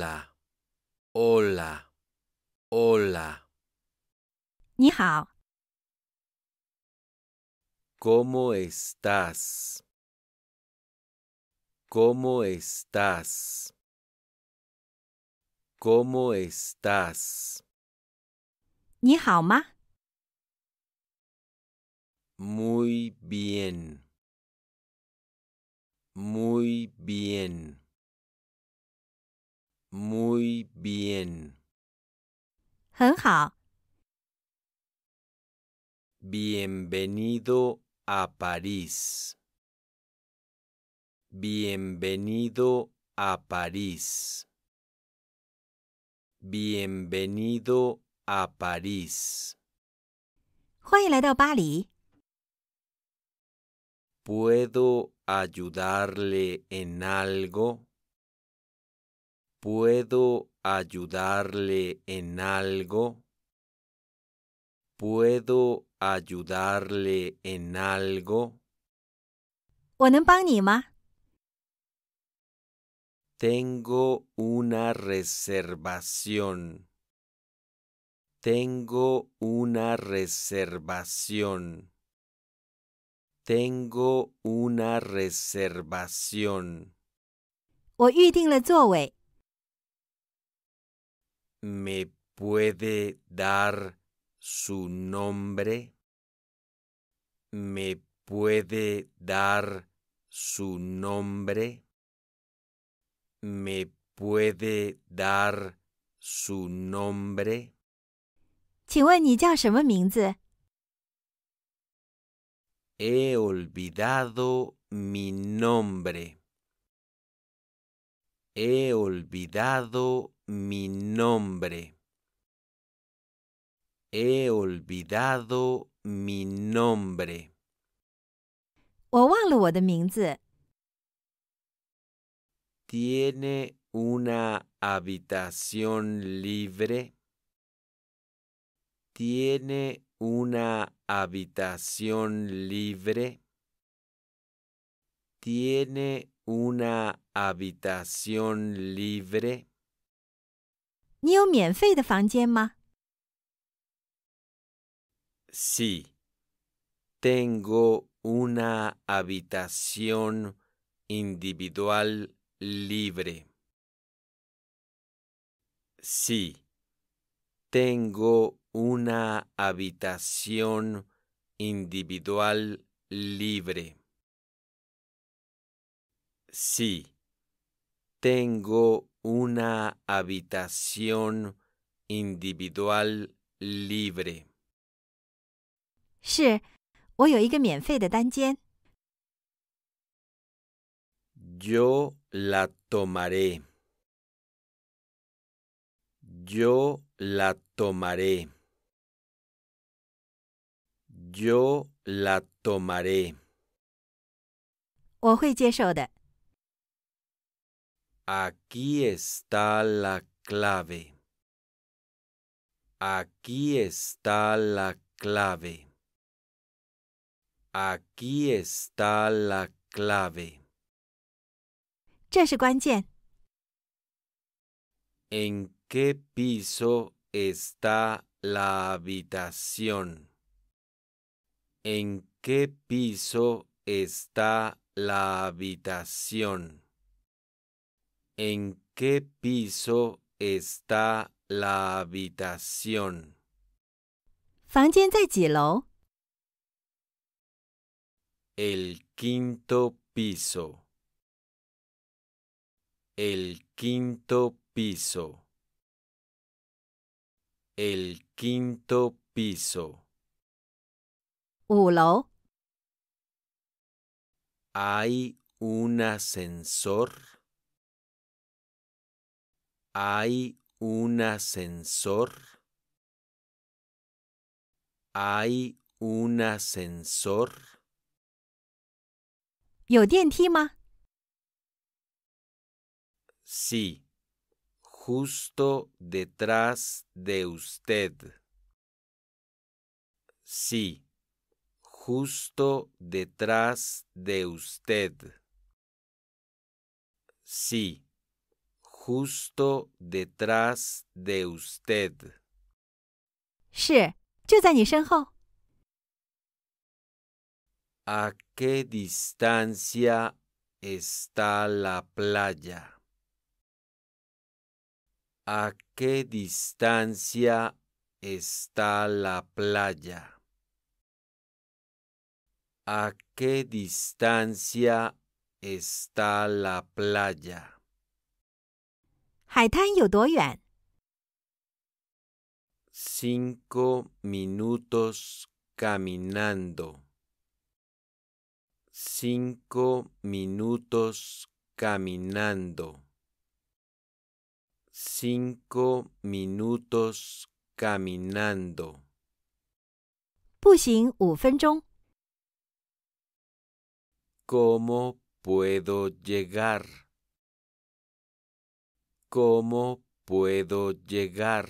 Hola, hola, hola. ¿Cómo estás? ¿Cómo estás? ¿Cómo estás? Muy bien. Muy bien. Muy bien. Bienvenido a París. Bienvenido a París. Bienvenido a París. ¿Puedo ayudarle en algo? ¿Puedo ayudarle en algo? ¿Puedo ayudarle en algo? Tengo una reservación. Tengo una reservación. Tengo una reservación. 我预定了座位。¿Me puede dar su nombre? ¿Me puede dar su nombre? ¿Me puede dar su nombre? He olvidado mi nombre. He olvidado mi nombre. He olvidado mi nombre. Tiene una habitación libre. Tiene una habitación libre. Tiene una habitación libre. Sí. tengo una habitación individual libre. Sí, tengo una habitación individual libre. Sí, tengo una habitación individual libre. Yo la tomaré. Yo la tomaré. Yo la tomaré. Aquí está la clave. Aquí está la clave. Aquí está la clave. ¿En qué piso está la habitación? ¿En qué piso está la habitación? ¿En qué piso está la habitación? El quinto piso. El quinto piso. El quinto piso. ¿Hay un ascensor? Hay un ascensor. Hay un ascensor. ascensor? Sí, justo detrás de usted. Sí, justo detrás de usted. Sí justo detrás de usted. ¿A qué distancia está la playa? ¿A qué distancia está la playa? ¿A qué distancia está la playa? cinco minutos caminando. Cinco minutos caminando. Cinco minutos caminando. ¿Cómo puedo llegar? ¿Cómo puedo llegar?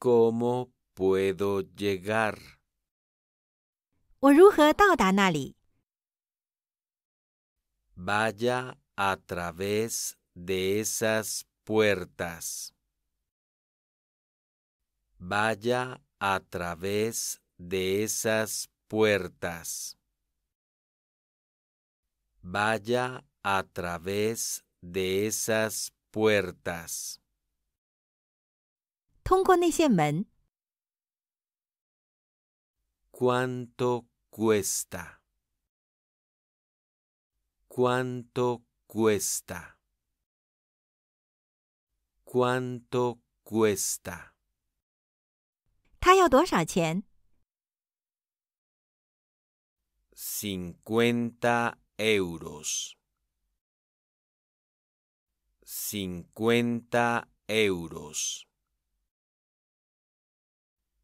¿Cómo puedo llegar? Vaya a través de esas puertas. Vaya a través de esas puertas. Vaya a través de esas puertas. ¿Cuánto cuesta? ¿Cuánto cuesta? ¿Cuánto cuesta? Cincuenta euros cincuenta euros,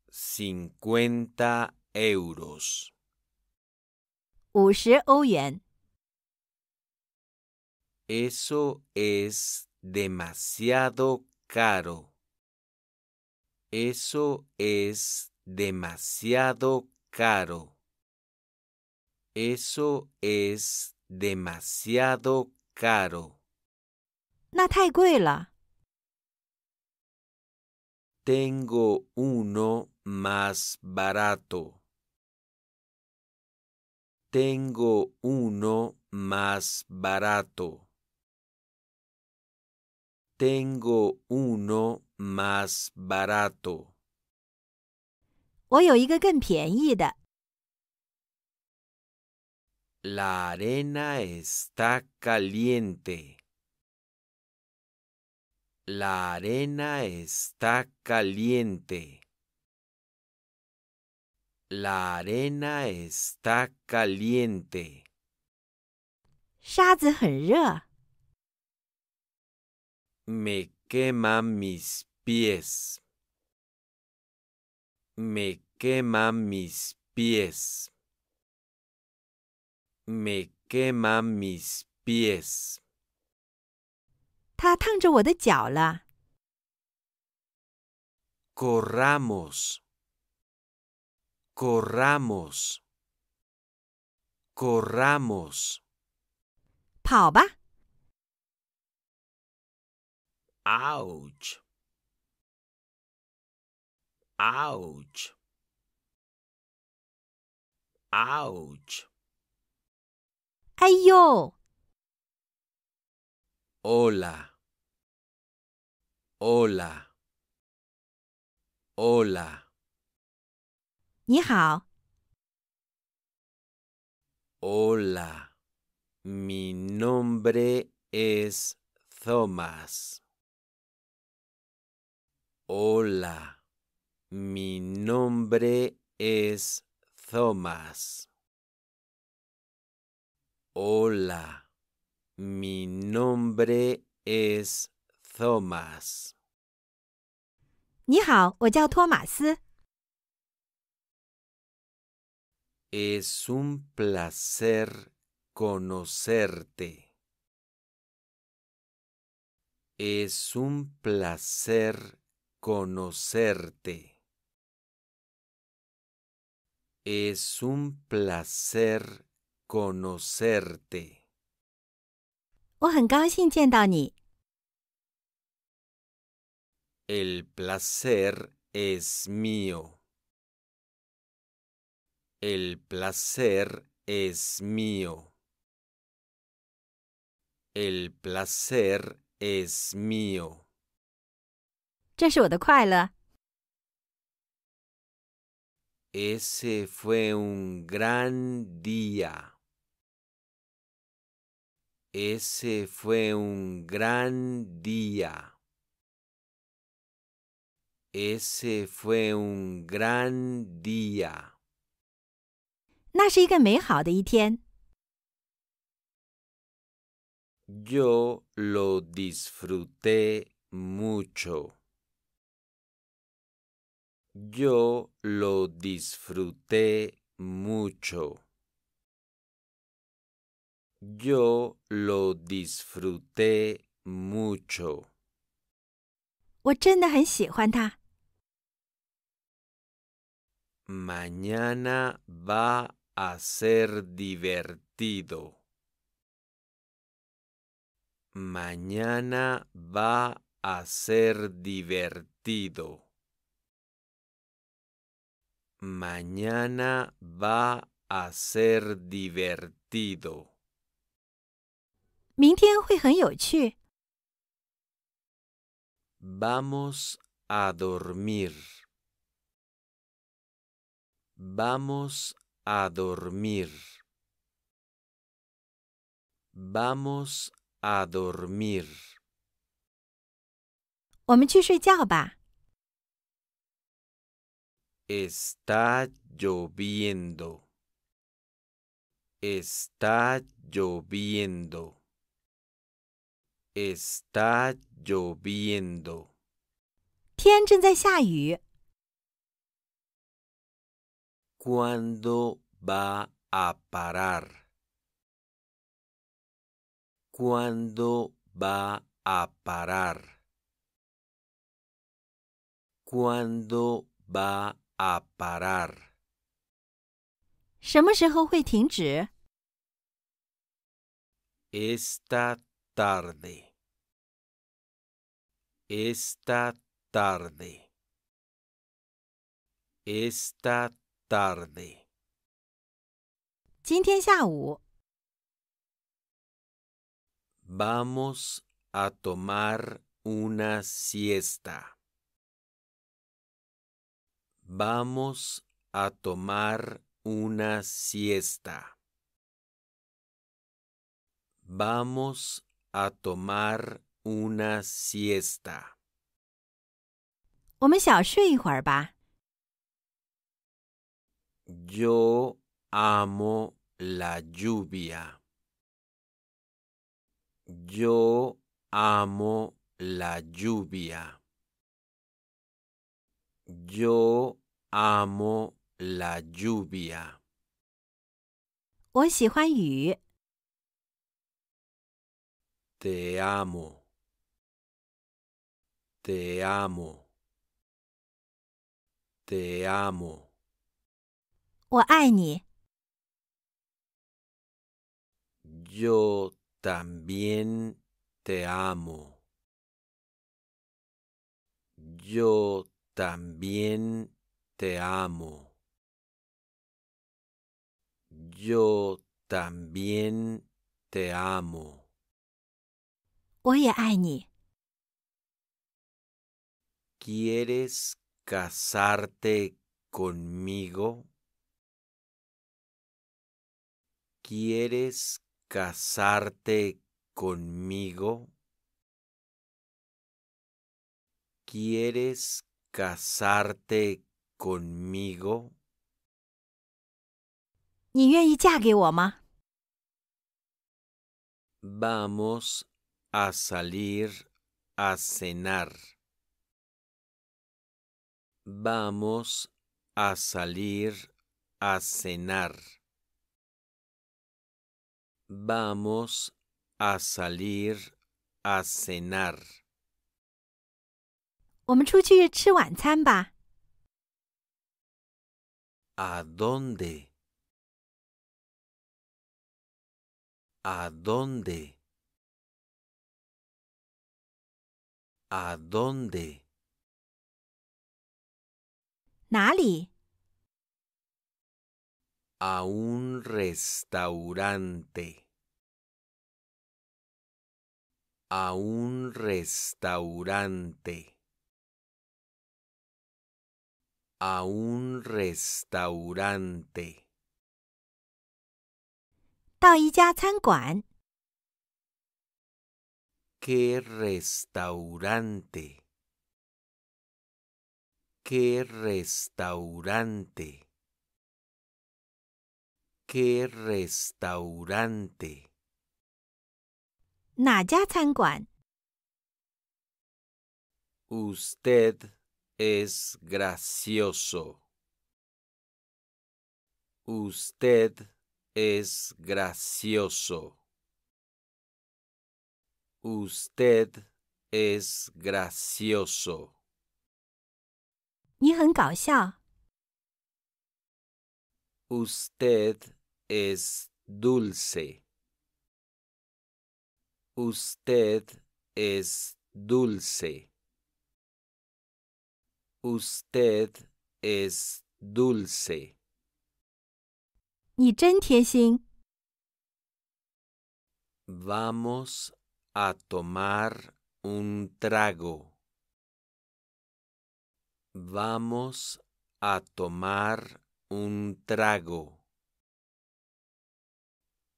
cincuenta euros. 50 Eso es demasiado caro. Eso es demasiado caro. Eso es demasiado caro. Tengo uno más barato. Tengo uno más barato. Tengo uno más barato. La arena está caliente. La arena está caliente. La arena está caliente. Me quema mis pies. Me quema mis pies. Me quema mis pies. 它烫着我的脚了。Corramos，corramos，corramos，跑吧。Ouch，ouch，ouch，哎呦！Hola。Hola. Hola. Hola, Mi nombre es Thomas. Hola. Mi nombre es Thomas. Hola. Mi nombre es Thomas. Es un placer conocerte. Es un placer conocerte. Es un placer conocerte. El placer es mío. El placer es mío. El placer es mío. Ese fue un gran día. Ese fue un gran día. Ese fue un gran día. Yo lo disfruté mucho. Yo lo disfruté mucho. Yo lo disfruté mucho. Mañana va a ser divertido. Mañana va a ser divertido. Mañana va a ser divertido. Vamos a dormir. Vamos a dormir. Vamos a dormir. está lloviendo. Está lloviendo. Está lloviendo. ¿Cuándo va a parar? ¿Cuándo va a parar? ¿Cuándo va a parar? Esta tarde. Esta tarde. Esta Vamos a tomar una siesta. Vamos a tomar una siesta. Vamos a tomar una siesta. Yo amo la lluvia. Yo amo la lluvia. Yo amo la lluvia. Te amo. Te amo. Te amo. Yo también te amo. Yo también te amo. Yo también te amo. ¿Quieres casarte conmigo? ¿Quieres casarte conmigo? ¿Quieres casarte conmigo? Vamos a salir a cenar. Vamos a salir a cenar. Vamos a salir a cenar. a dónde? ¿A dónde? ¿A dónde? Nali a un restaurante a un restaurante a un restaurante qué restaurante? ¿Qué restaurante? qué restaurante? Usted es gracioso. Usted es gracioso. Usted es gracioso. Usted es dulce. Usted es dulce. Usted es dulce. Vamos a tomar un trago. Vamos a tomar un trago.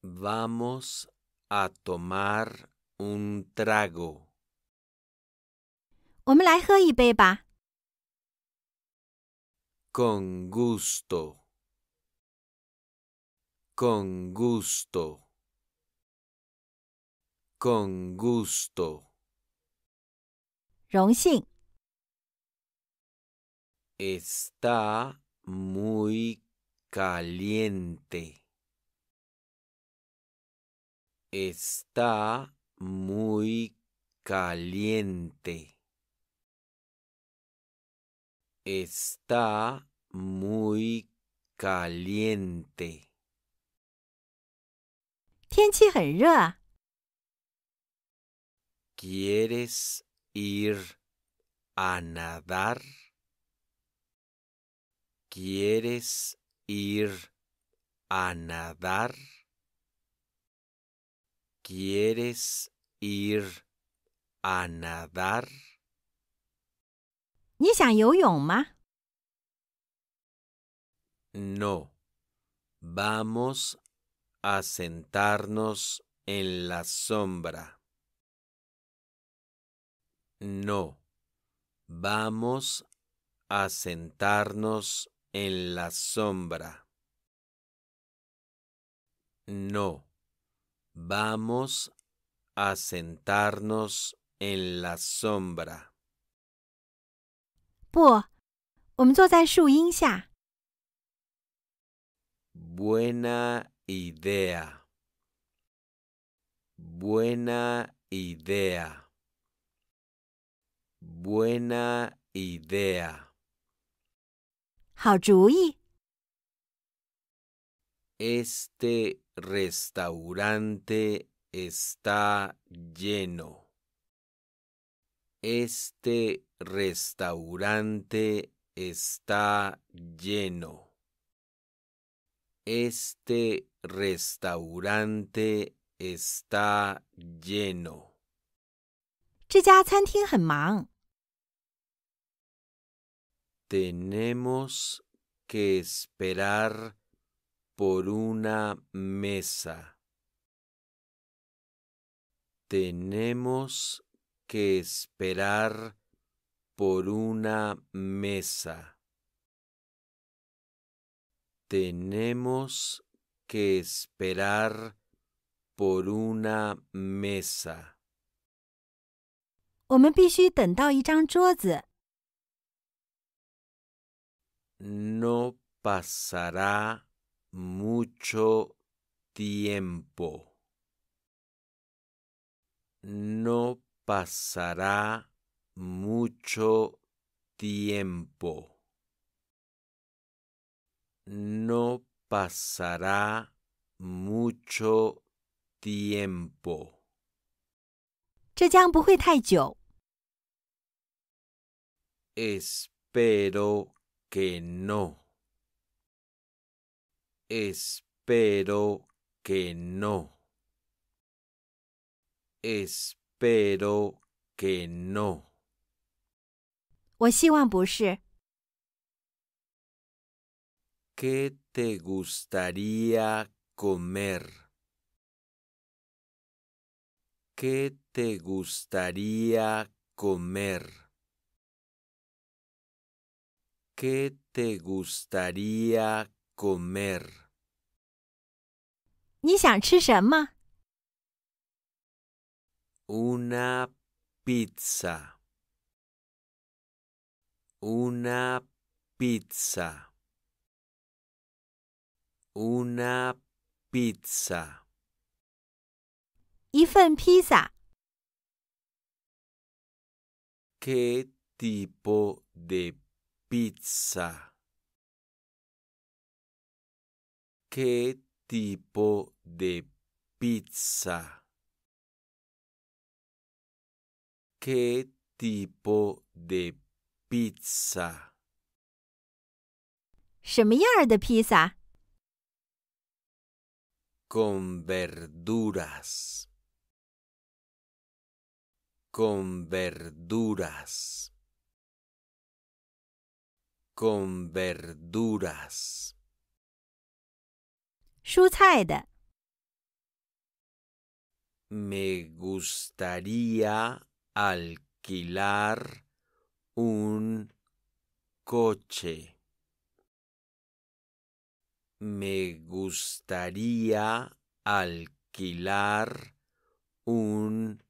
Vamos a tomar un trago. Con gusto. Con gusto. Con gusto. Está muy caliente. Está muy caliente. Está muy caliente. ¿Quieres ir a nadar? ¿Quieres ir a nadar? ¿Quieres ir a nadar? Yoma. No. Vamos a sentarnos en la sombra. No. Vamos a sentarnos en la sombra. No. Vamos a sentarnos en la sombra. Buena idea. Buena idea. Buena idea. este restaurante está lleno. Este restaurante está lleno. Este restaurante está lleno. Tenemos que esperar por una mesa. Tenemos que esperar por una mesa. Tenemos que esperar por una mesa. No pasará mucho tiempo. No pasará mucho tiempo. No pasará mucho tiempo. Espero que no. Espero que no. Espero que no. ¿Qué te gustaría comer? ¿Qué te gustaría comer? ¿Qué te gustaría comer. comer? Una pizza. Una pizza. Una pizza. pizza. ¿Qué tipo de pizza? ¿Qué tipo de pizza? ¿Qué tipo de pizza? pizza? Con verduras. Con verduras. Con verduras. Me gustaría alquilar un coche. Me gustaría alquilar un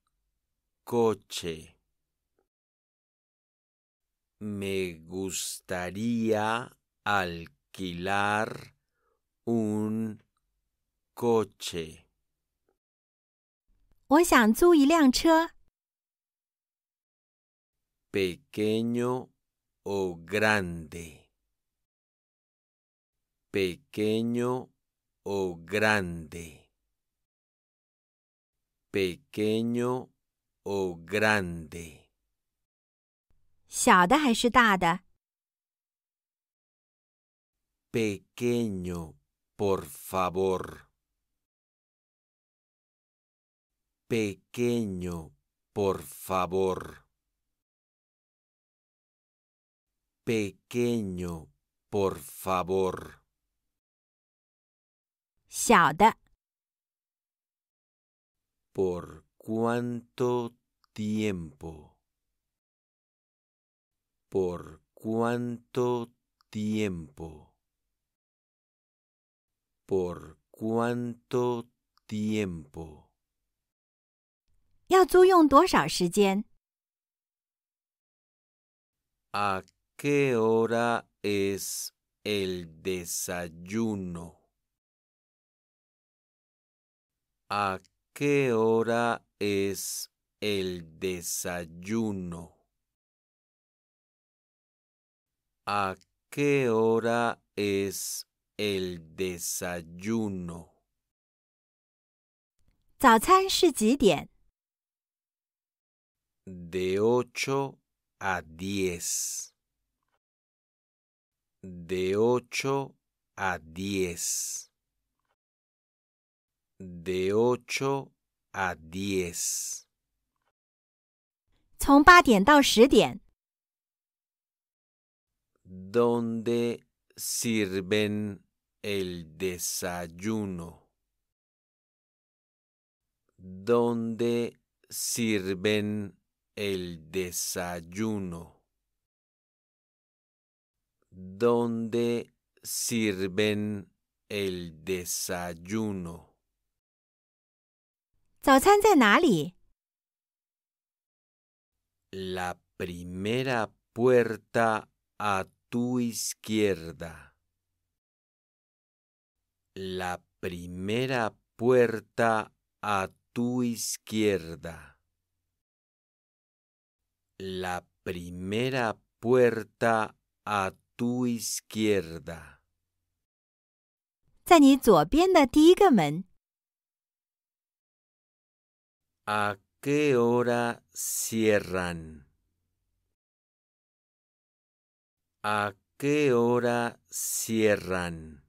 coche. Me gustaría alquilar un coche. Pequeño o grande. Pequeño o grande. Pequeño o grande. Pequeño, por favor. Pequeño, por favor. Pequeño, por favor. Por cuánto tiempo? ¿Por cuánto tiempo? ¿Por cuánto tiempo? 要租用多少时间？A qué hora es el desayuno？A qué hora es el desayuno？A qué hora es el desayuno？早餐是几点？de 8 a 10. De 8 a 10. De 8 a 10. 从八点到十点。Donde sirven el desayuno? Donde sirven el desayuno. ¿Dónde sirven el desayuno? La primera puerta a tu izquierda. La primera puerta a tu izquierda. La primera puerta a tu izquierda. ¿A qué hora cierran? ¿A qué hora cierran?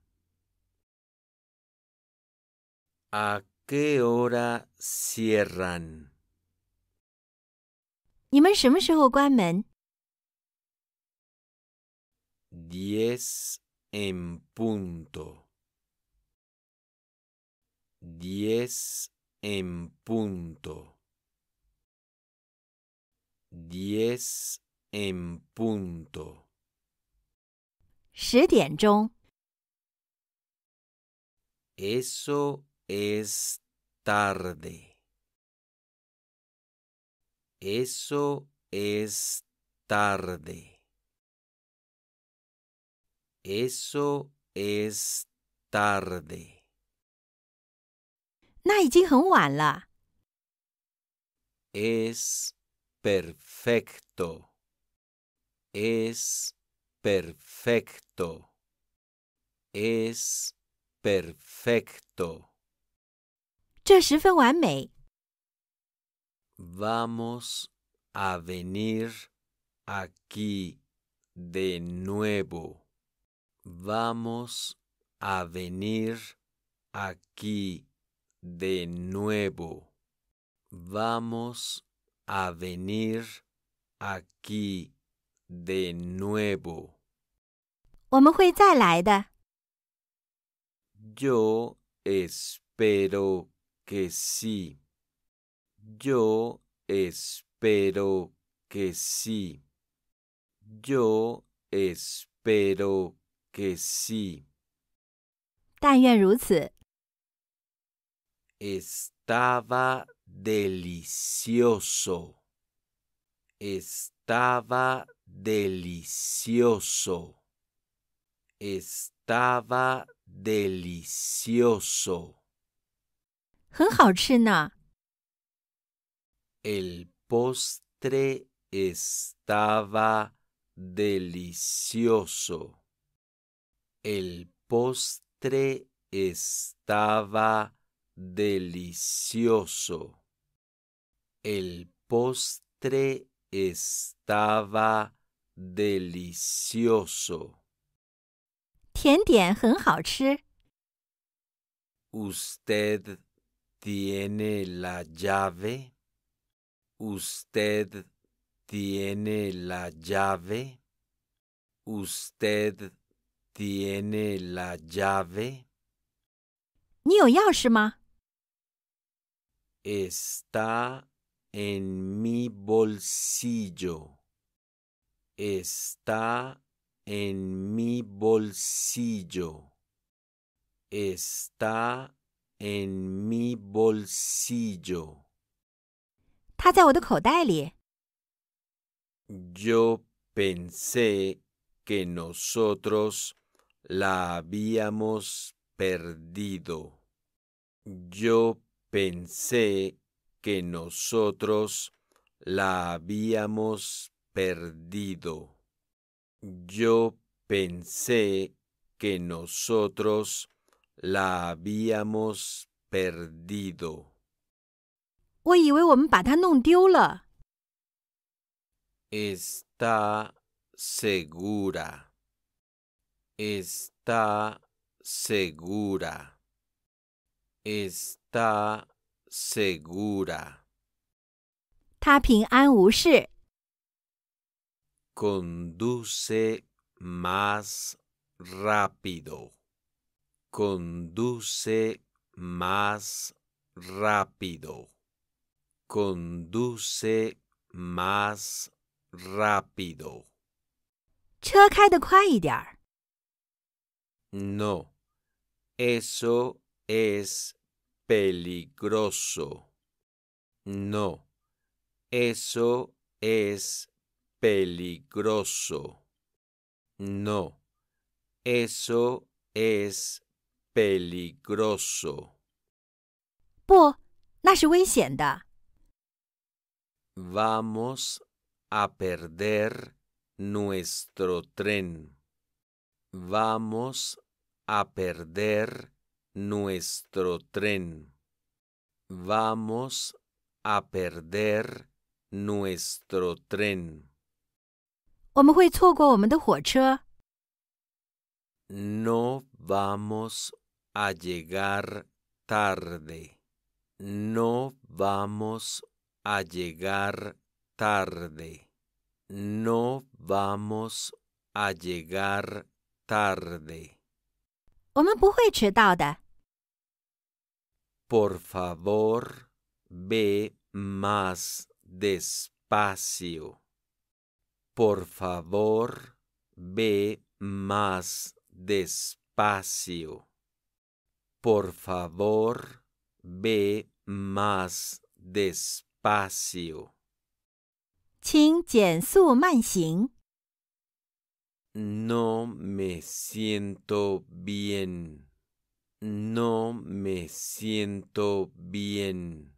¿A qué hora cierran? 你们什么时候关门？Diez en punto. Diez en punto. Diez en punto. 十点钟。eso es tarde. Eso es tarde. Eso es tarde. ¡Es perfecto. Es perfecto. Es perfecto vamos a venir aquí de nuevo. Vamos a venir aquí de nuevo. Vamos a venir aquí de nuevo. Yo espero que sí. Yo espero que sí. Yo espero que sí. Estaba delicioso. Estaba delicioso. Estaba delicioso. El postre estaba delicioso. El postre estaba delicioso. El postre estaba delicioso. Usted tiene la llave? ¿Usted tiene la llave? ¿Usted tiene la llave? Está en mi bolsillo. Está en mi bolsillo. Está en mi bolsillo. Yo pensé que nosotros la habíamos perdido. Yo pensé que nosotros la habíamos perdido. Yo pensé que nosotros la habíamos perdido. 我以为我们把它弄丢了。Está segura. Está segura. Está segura. 他平安无事。Conduce más rápido. Conduce más rápido. conduce más rápido. No, eso es peligroso. No, eso es peligroso. No, eso es peligroso. Vamos a perder nuestro tren. Vamos a perder nuestro tren. Vamos a perder nuestro tren. no vamos a llegar tarde. No vamos a llegar tarde. No vamos a llegar tarde. Por favor, ve más despacio. Por favor, ve más despacio. Por favor, ve más despacio no No me siento bien. No me siento bien.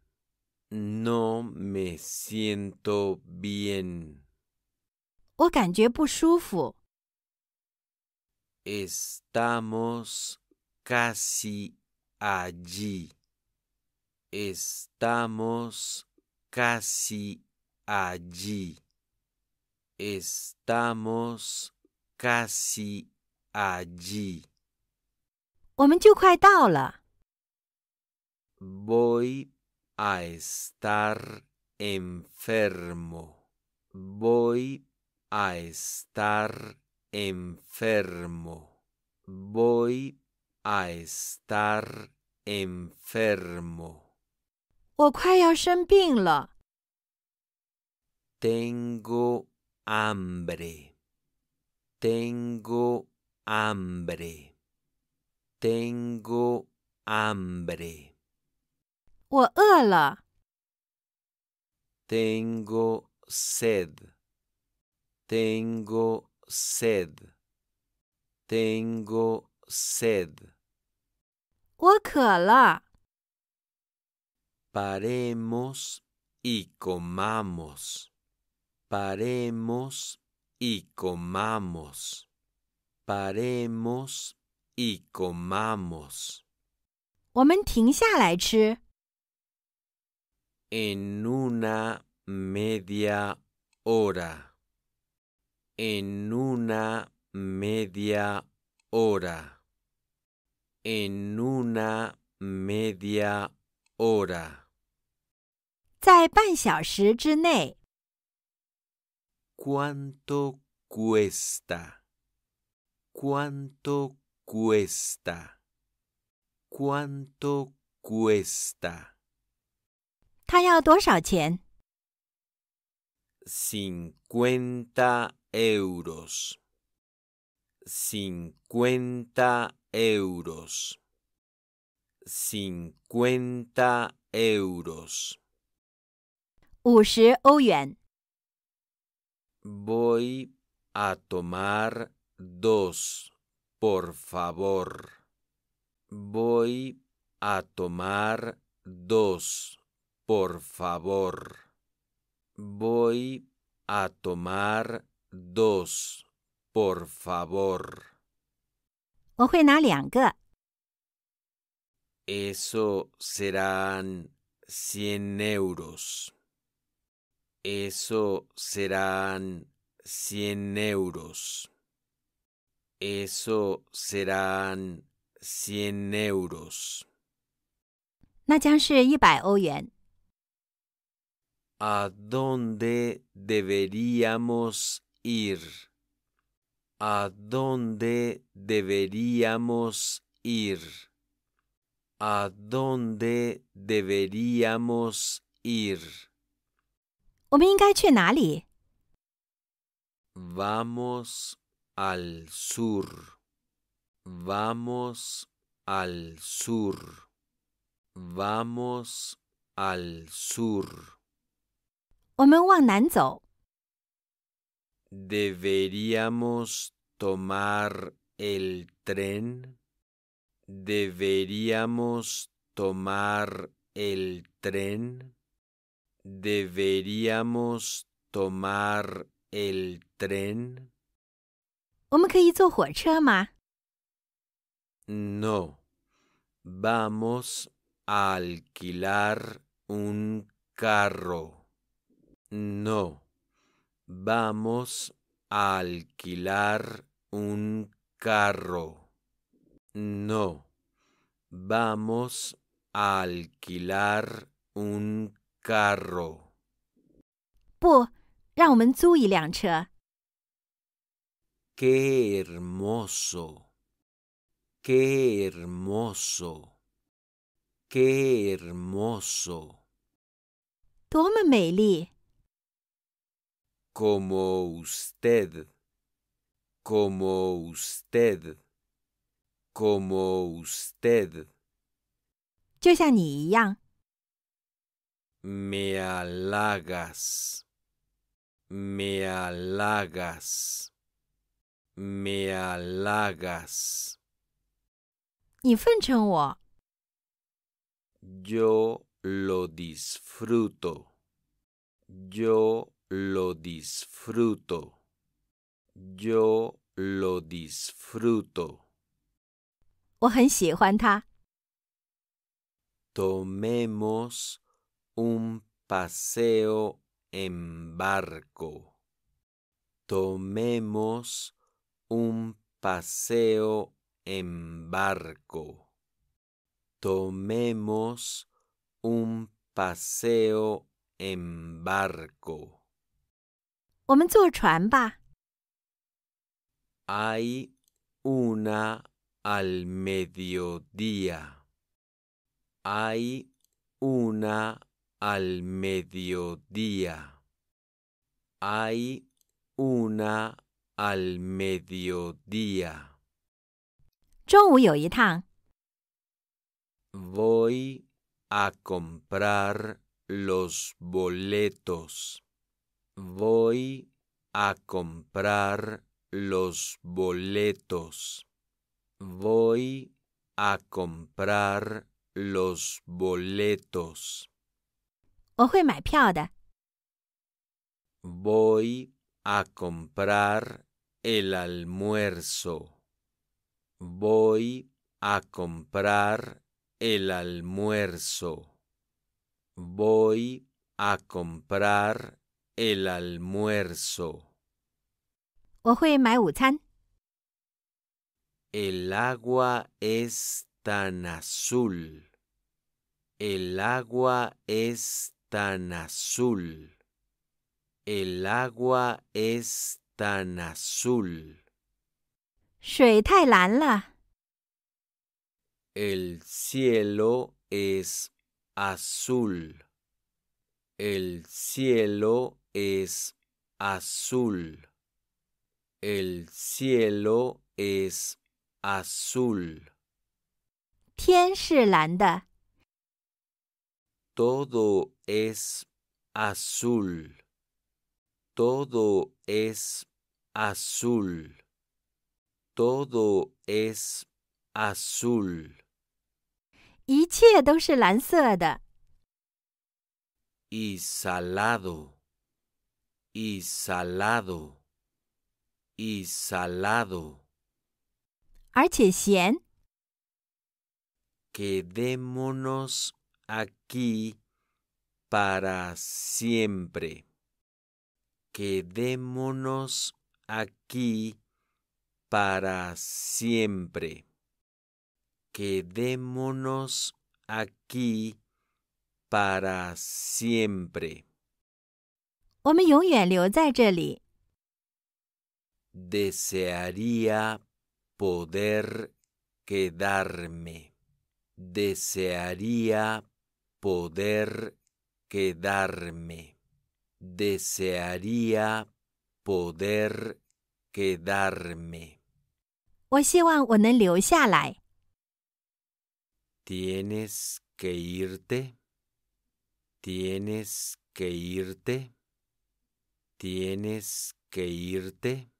No me siento bien. Estamos casi allí. Estamos casi allí. Estamos casi allí. Voy a estar enfermo. Voy a estar enfermo. Voy a estar enfermo. 我快要生病了。tengo hambre, tengo hambre, tengo hambre。我饿了。tengo sed, tengo sed, tengo sed。我渴了。paremos y comamos, paremos y comamos, paremos y comamos. En una media hora. En una media hora. En una media hora. 在半小时之内。Cuánto cuesta？Cuánto cuesta？Cuánto cuesta？他要多少钱？Cincuenta euros。Cincuenta euros。Cincuenta euros。Voy a tomar dos, por favor. Voy a tomar dos, por favor. Voy a tomar dos, por favor. Eso serán cien euros. Eso serán cien euros. Eso serán cien euros. A dónde deberíamos ir? ¿A dónde deberíamos ir? ¿A dónde deberíamos ir? Vamos al sur. Vamos al sur. Vamos al sur. deberíamos tomar el tren. Deberíamos tomar el tren. ¿Deberíamos tomar el tren? No. Vamos a alquilar un carro. No. Vamos a alquilar un carro. No. Vamos a alquilar un carro. Qué hermoso. Qué hermoso. Qué hermoso. como usted. Como usted. Como usted me halagas, me halagas, me halagas. Yo lo disfruto. Yo lo disfruto. Yo lo disfruto. Tomemos un paseo en barco. Tomemos un paseo en barco. Tomemos un paseo en barco. Hay una al mediodía. Hay una al mediodía. Hay una al mediodía. Voy a comprar los boletos. Voy a comprar los boletos. Voy a comprar los boletos. Voy a comprar el almuerzo. Voy a comprar el almuerzo. Voy a comprar el almuerzo. El agua es tan azul. El agua es tan azul. El agua es tan azul. El cielo es azul. El cielo es azul. El cielo es azul. Todo es azul. Todo es azul. Todo es azul. y salado. Y salado. Y salado aquí para siempre. Quedémonos aquí para siempre. Quedémonos aquí para siempre. Desearía poder quedarme. Desearía poder quedarme. Desearía poder quedarme. Tienes que irte. Tienes que irte. Tienes que irte.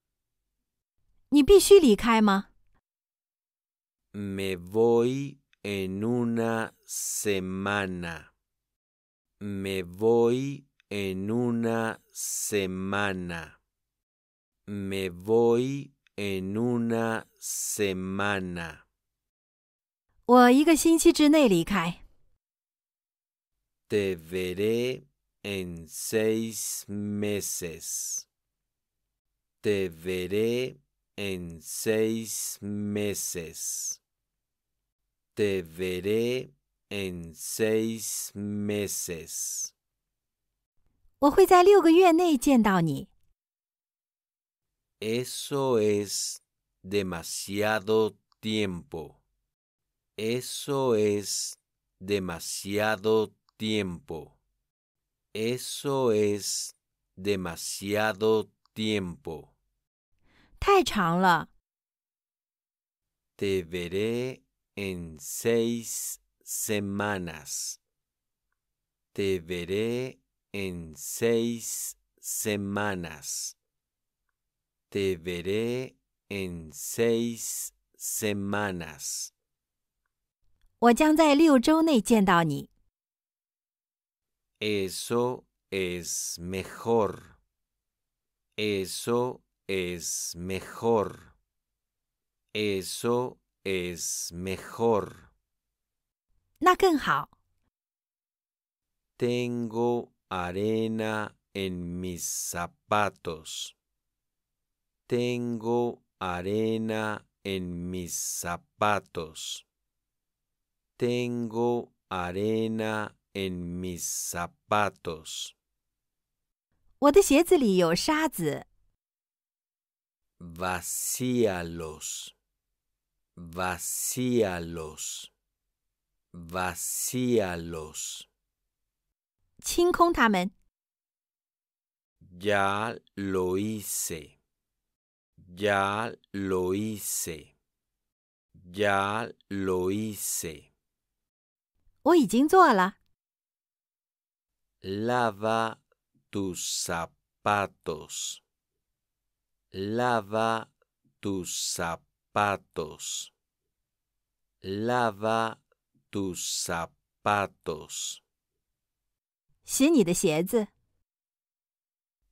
Me voy en una semana. Me voy en una semana. Me voy en una semana. Te veré en seis meses. Te veré en seis meses. Te veré en seis meses. Eso es demasiado tiempo. Eso es demasiado tiempo. Eso es demasiado tiempo. te veré en seis semanas. Te veré en seis semanas. Te veré en seis semanas. Eso es mejor. Eso es mejor. Eso es mejor. Tengo arena en mis zapatos. Tengo arena en mis zapatos. Tengo arena en mis zapatos. vacíalos vacíalos, vacíalos. Ya lo hice, ya lo hice, ya lo hice. Lava tus zapatos, lava tus zapatos zapatos. Lava tus zapatos.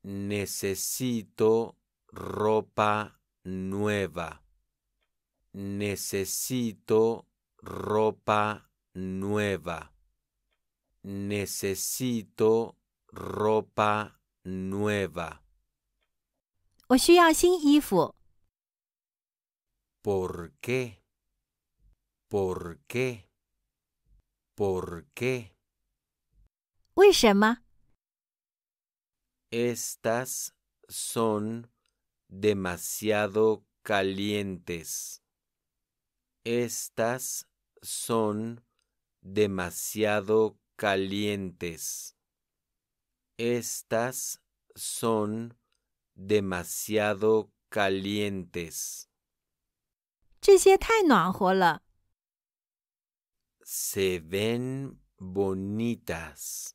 Necesito ropa nueva. Necesito ropa nueva. Necesito ropa nueva. ¿Por qué? ¿Por qué? ¿Por qué? Estas son demasiado calientes. Estas son demasiado calientes. Estas son demasiado calientes. 这些太暖和了。Se ven bonitas,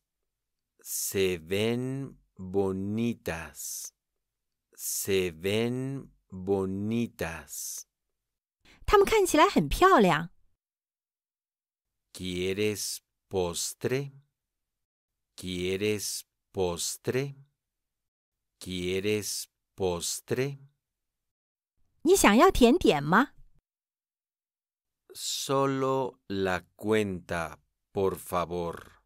se ven bonitas, se ven bonitas。他们看起来很漂亮。Quieres postre, quieres postre, quieres postre。你想要甜点吗？Solo la cuenta, por favor.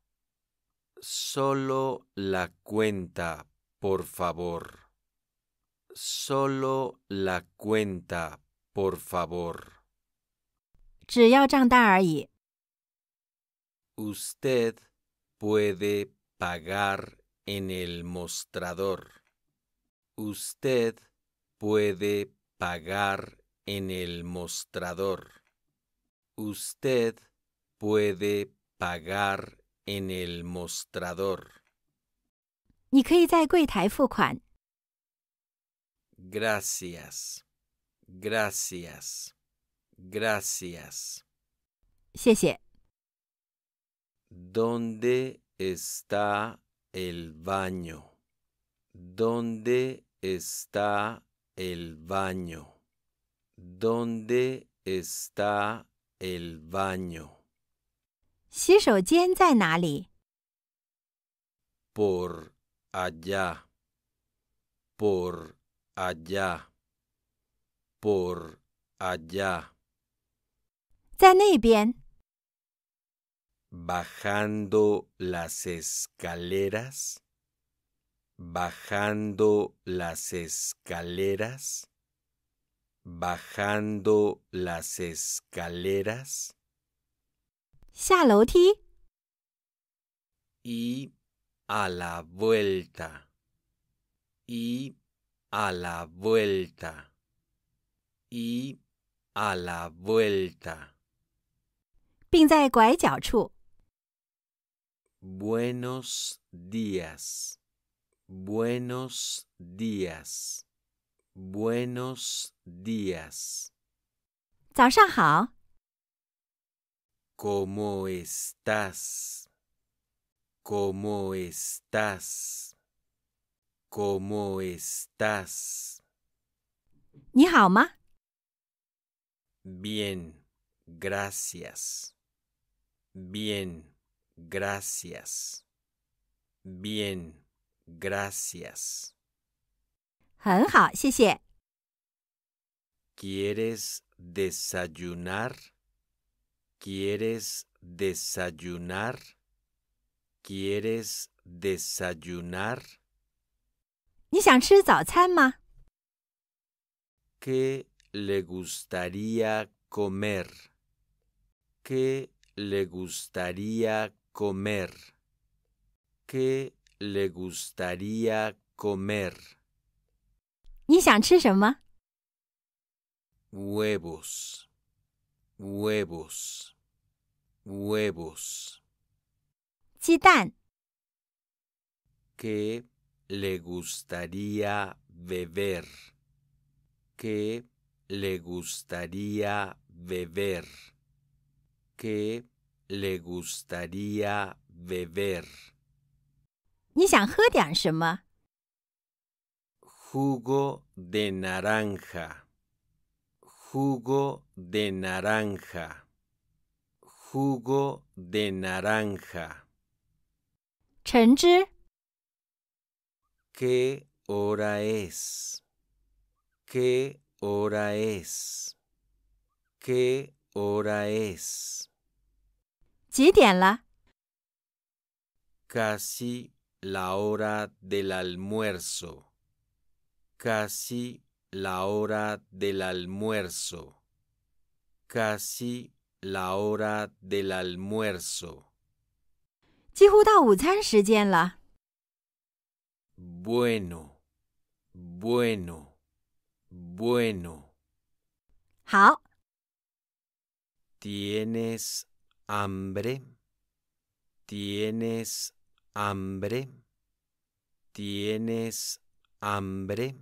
Solo la cuenta, por favor. Solo la cuenta, por favor. Usted puede pagar en el mostrador. Usted puede pagar en el mostrador. Usted puede pagar en el mostrador. Gracias. gracias, gracias. ¿Dónde está el baño? ¿Dónde está el baño? ¿Dónde está el baño. por allá. Por allá. Por allá. ¿Bajando las escaleras. Bajando las escaleras bajando las escaleras. y a la vuelta y a la vuelta y a la vuelta. Buenos días. Buenos días. Buenos días. ¿Cómo estás? ¿Cómo estás? ¿Cómo estás? ¡Bien, gracias. Bien, gracias. Bien, gracias. ¿quieres desayunar? ¿Quieres desayunar? ¿Quieres desayunar? ¿Qué le gustaría comer? ¿Qué le gustaría comer? ¿Qué le gustaría comer? 你想吃什么？huevos，huevos，huevos，鸡蛋。Qué le gustaría beber？Qué le gustaría beber？Qué le gustaría beber？你想喝点什么？jugo de naranja, jugo de naranja, jugo de naranja. ¿Qué hora es? ¿Qué hora es? ¿Qué hora es? Casi la hora del almuerzo casi la hora del almuerzo, casi la hora del almuerzo. Bueno. bueno, bueno. Tienes hambre? ¿Tienes hambre? ¿Tienes hambre?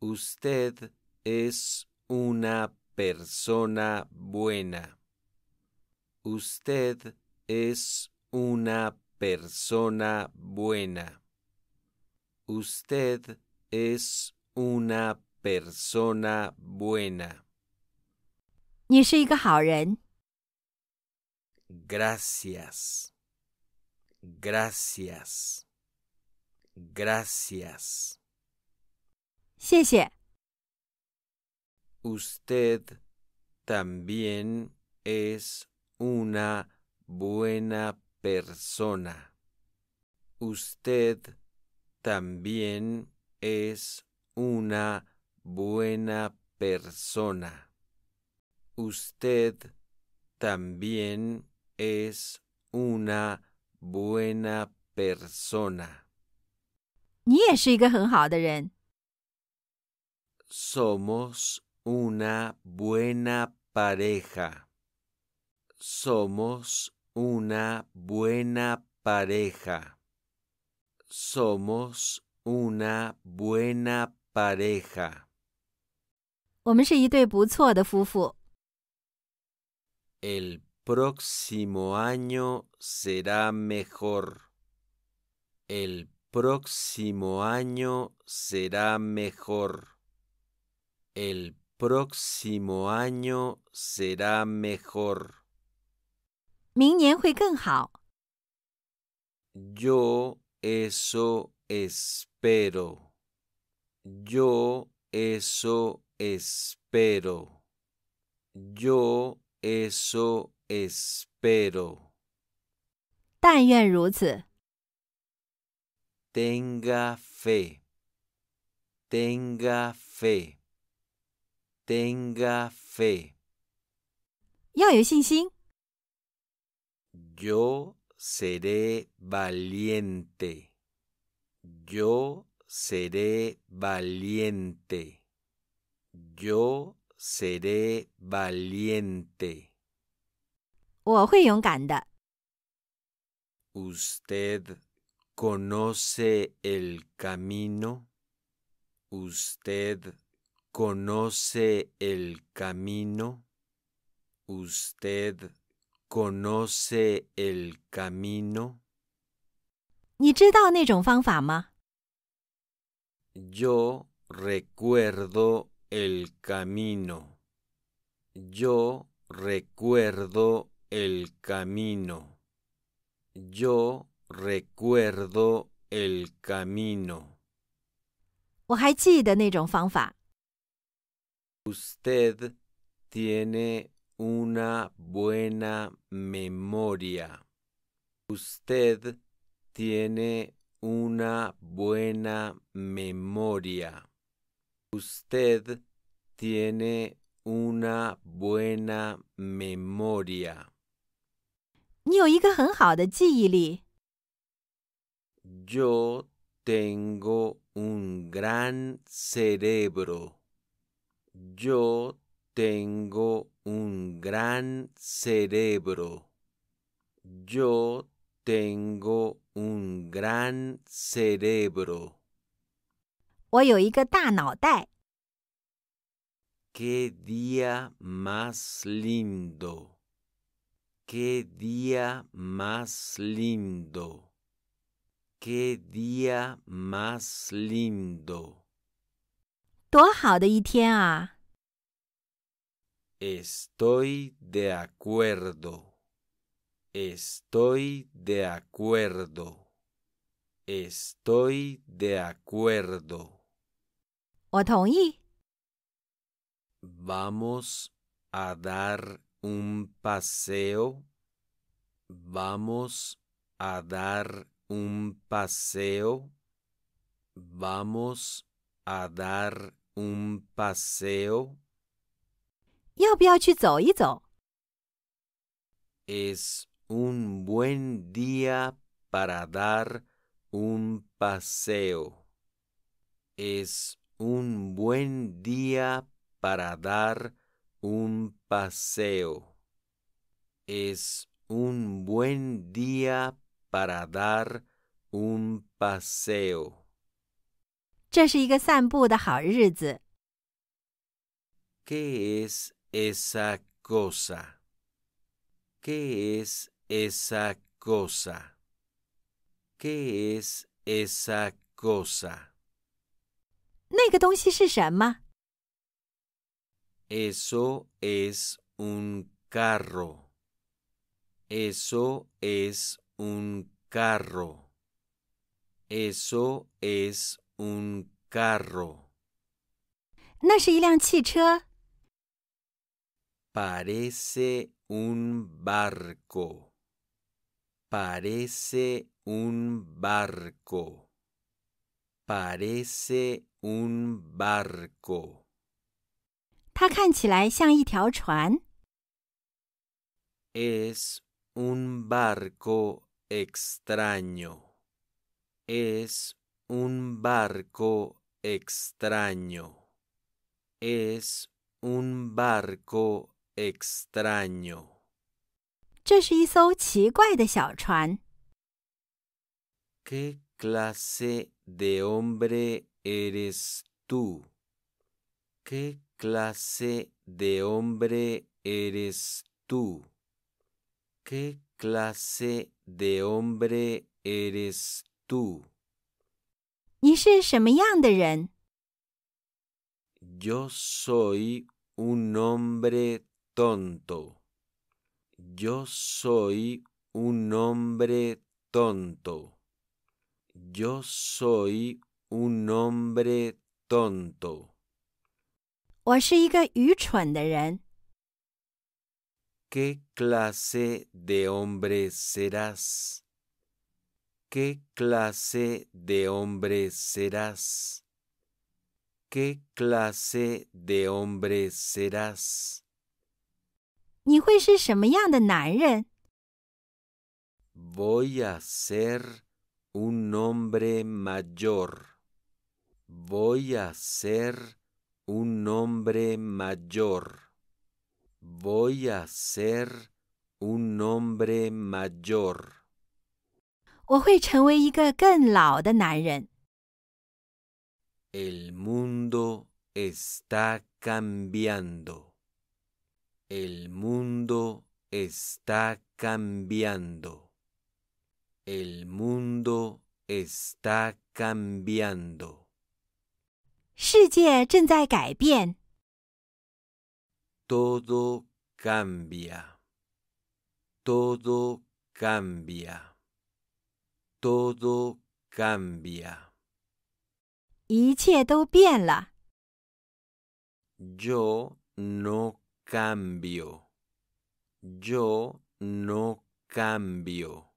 Usted es una persona buena. Usted es una persona buena. Usted es una persona buena. Gracias. Gracias. Gracias. Usted también es una buena persona. Usted también es una buena persona. Usted también es una buena persona. ¡Somos una buena pareja. Somos una buena pareja. Somos una buena pareja. ¡El próximo año será mejor. El próximo año será mejor. El próximo año será mejor. Yo eso espero. Yo eso espero. Yo eso espero. Tenga fe. Tenga fe. Tenga fe. ¡Yo seré valiente. Yo seré valiente. Yo seré valiente. Usted conoce el camino, usted conoce el camino, usted conoce el camino. Yo recuerdo el camino. Yo recuerdo el camino. Yo recuerdo el camino. Usted tiene una buena memoria. Usted tiene una buena memoria. Usted tiene una buena memoria. Yo tengo un gran cerebro. Yo tengo un gran cerebro. Yo tengo un gran cerebro. Qué día más lindo. Qué día más lindo qué día más lindo. Estoy de acuerdo. Estoy de acuerdo. Estoy de acuerdo. Vamos a dar un paseo. Vamos a dar un paseo. Vamos a dar un paseo. Es un buen día para dar un paseo. Es un buen día para dar un paseo. Es un buen día para dar un paseo. qué es esa cosa? ¿Qué es esa cosa? ¿Qué es esa cosa? Eso es un carro. Eso es un carro. Eso es un carro. Parece un barco. Parece un barco. Parece un barco. Es un barco extraño. Es un barco extraño. Es un barco extraño. ¿Qué clase de hombre eres tú? ¿Qué clase de hombre eres tú? ¿Qué clase de hombre eres tú? Yo soy un hombre tonto. Yo soy un hombre tonto. Yo soy un hombre tonto. ¿Qué clase de hombre serás? ¿Qué clase de hombre serás? ¿Qué clase de hombre serás? Voy a ser un hombre mayor. Voy a ser un hombre mayor. Voy a ser un hombre mayor. El mundo está cambiando. El mundo está cambiando. El mundo está cambiando todo cambia, todo cambia, todo cambia. Yo no cambio. Yo no cambio.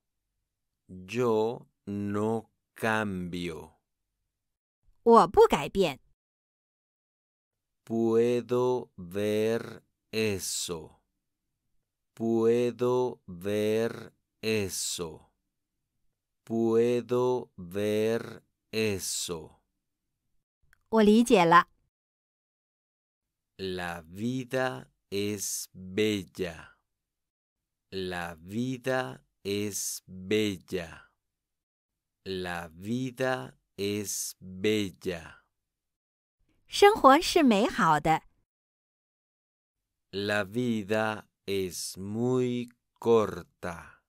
Yo no cambio. 我不改变。Puedo ver eso. Puedo ver eso. Puedo ver eso. La vida es bella. La vida es bella. La vida es bella. 生活是美好的。La vida es muy corta.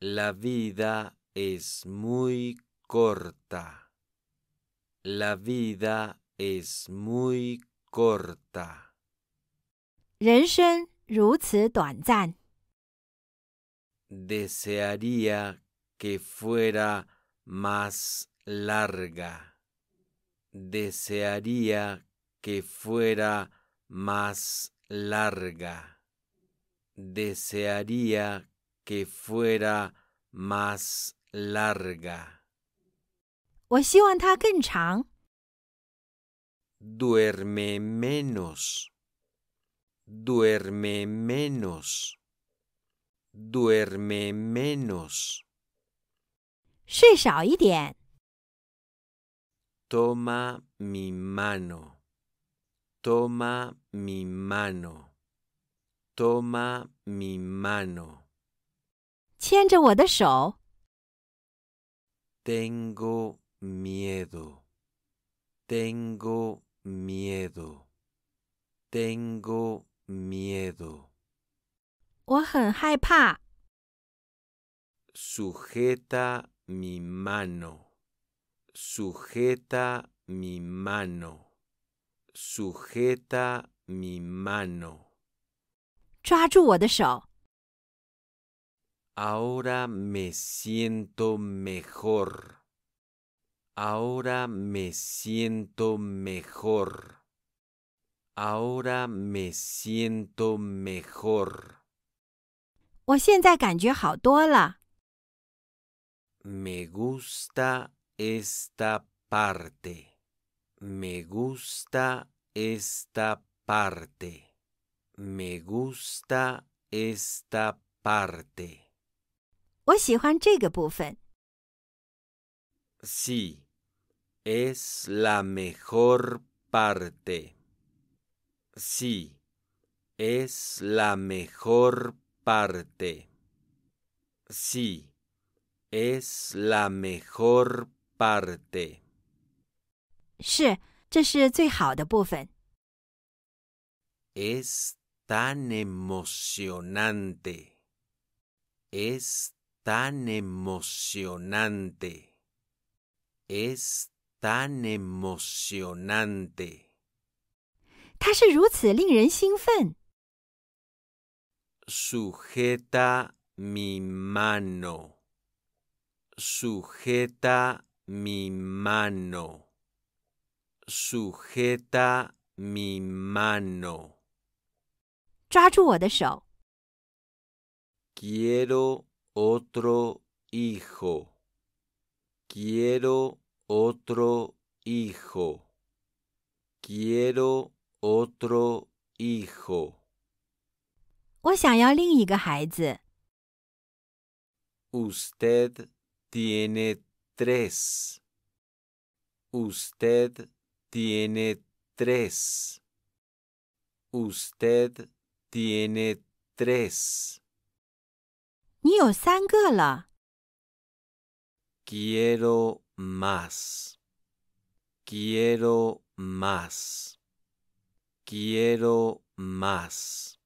La vida es muy corta. La vida es muy corta。人生如此短暂。Desearía que fuera más larga。desearía que fuera más larga. Desearía que fuera más larga. Duerme menos. Duerme menos. Duerme menos. 睡少一点。Toma mi mano. Toma mi mano. Toma mi mano. Tengo miedo. Tengo miedo. Tengo miedo. Sujeta mi mano. Sujeta mi mano. Sujeta mi mano. Ahora me siento mejor. Ahora me siento mejor. Ahora me siento mejor. me gusta esta parte. Me gusta esta parte. Me gusta esta parte. Sí, es la mejor parte. Sí, es la mejor parte. Sí, es la mejor parte. 是，这是最好的部分。Es tan emocionante. Es tan emocionante. Es tan emocionante. 它是如此令人兴奋。Sujeta mi mano. Sujeta mi mano. Sujeta mi mano. Quiero otro hijo. Quiero otro hijo. Quiero otro hijo. ¡Usted tiene tres. Usted tiene tres. Usted tiene tres. Quiero más. Quiero más. Quiero más.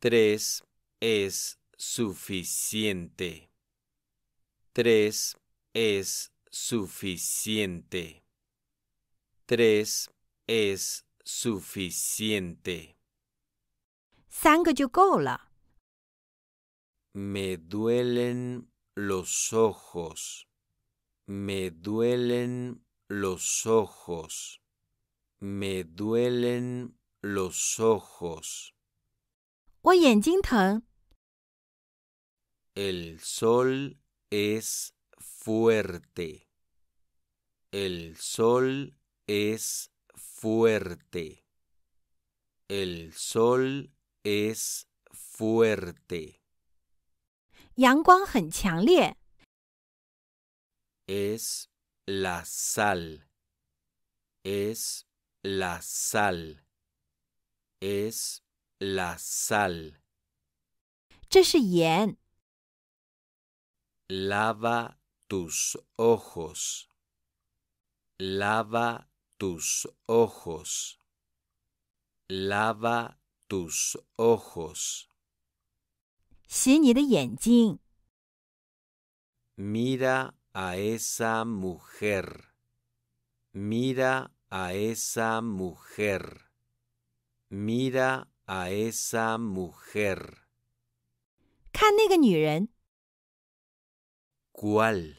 Tres es suficiente. Tres es suficiente. Tres es suficiente. Me duelen los ojos. Me duelen los ojos. Me duelen los ojos. 我眼睛疼。el sol es fuerte. El sol es fuerte. El sol es fuerte. Es la sal. Es la sal. Es la sal. Lava tus ojos. Lava tus ojos. Lava tus ojos. Mira a esa mujer. Mira a esa mujer. Mira a esa mujer. ¿Cuál?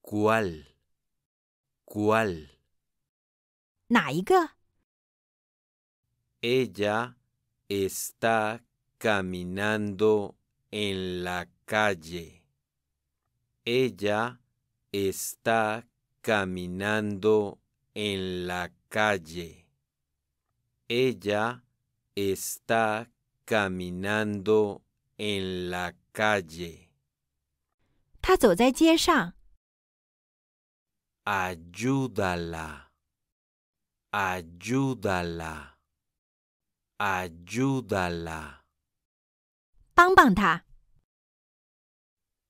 ¿Cuál? ¿Cuál? Ella está caminando en la calle. Ella está caminando en la calle. Ella está caminando en la calle. Ayúdala, ayúdala, ayúdala.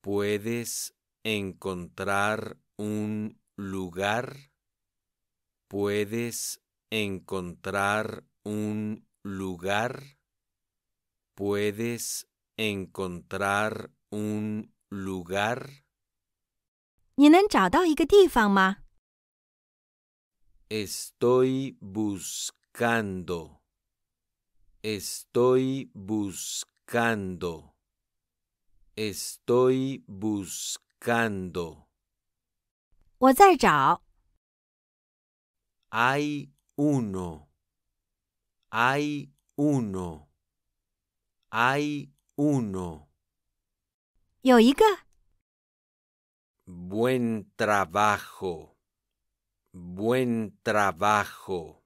Puedes encontrar un lugar? ¿Puedes encontrar un lugar? ¿Puedes encontrar un lugar? Estoy buscando. Estoy buscando. Estoy buscando. Hay uno. Hay uno. Hay uno. Buen trabajo, buen trabajo,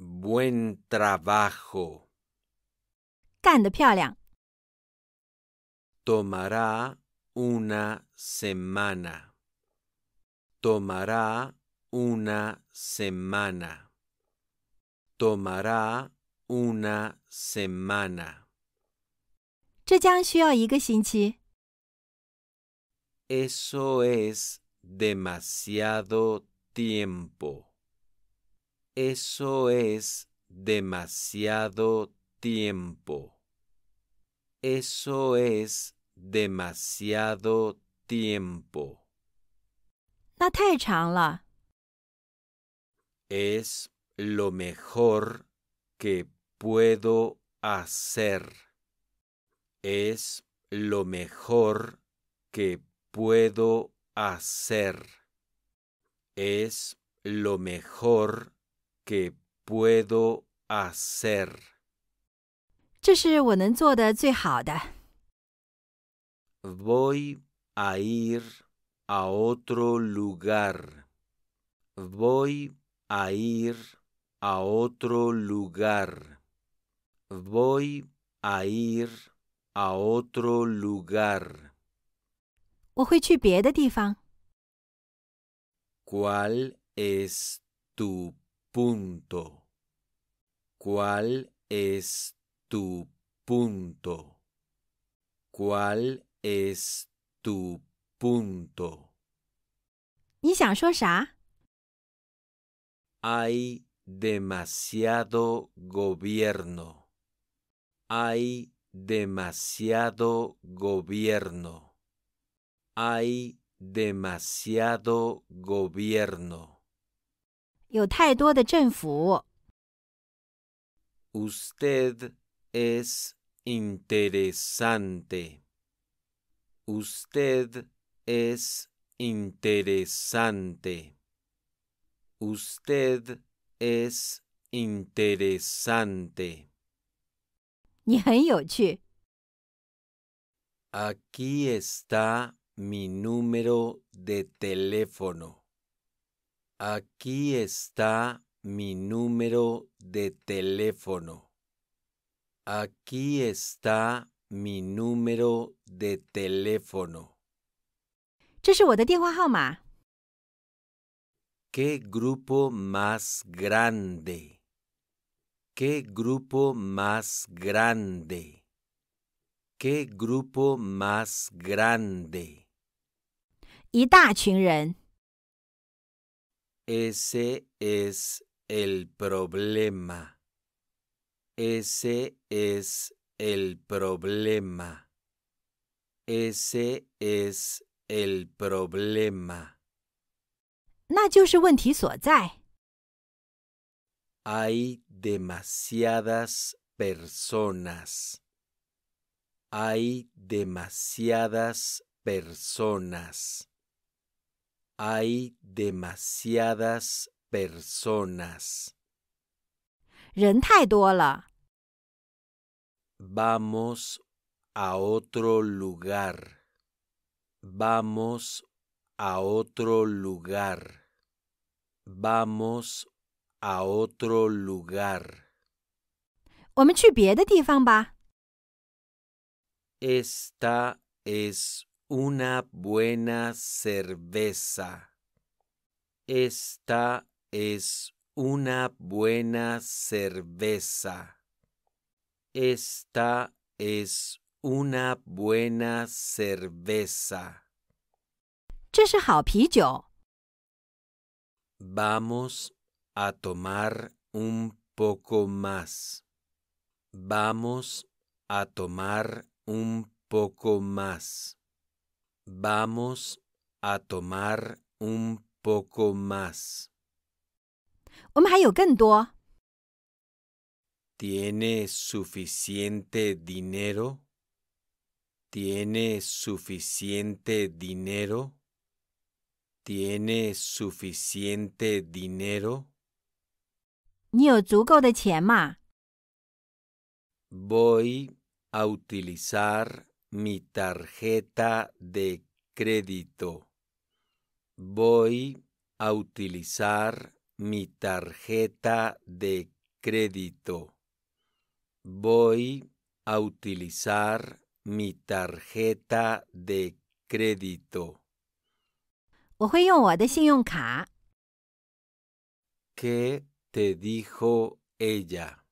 buen trabajo. tomará una semana. Tomará una semana. Tomará una semana. Eso es demasiado tiempo. Eso es demasiado tiempo. Eso es demasiado tiempo. es lo mejor que puedo hacer. Es lo mejor que puedo hacer. Es lo mejor que puedo hacer. Voy a ir a otro lugar. Voy a ir a otro lugar. Voy a ir a otro lugar. ¿Cuál es tu punto? ¿Cuál es tu punto? ¿Cuál es tu punto? Hay demasiado gobierno. Hay demasiado gobierno. Hay demasiado gobierno. Usted es interesante. Usted es interesante. Usted es interesante. Aquí está mi número de teléfono. Aquí está mi número de teléfono. Aquí está mi número de teléfono. ¿Qué grupo más grande? ¿Qué grupo más grande? ¿Qué grupo más grande? Ese es el problema. Ese es el problema. Ese es el problema. Hay demasiadas personas. Hay demasiadas personas hay demasiadas personas. Vamos a otro lugar. Vamos a otro lugar. Vamos a otro lugar. Esta es una buena cerveza. Esta es una buena cerveza. Esta es una buena cerveza. Vamos a tomar un poco más. Vamos a tomar un poco más. Vamos a tomar un poco más. ¿Tiene suficiente dinero? ¿Tiene suficiente dinero? ¿Tiene suficiente dinero? Voy a utilizar mi tarjeta de crédito. Voy a utilizar mi tarjeta de crédito. Voy a utilizar mi tarjeta de crédito. ¿Qué te dijo ella?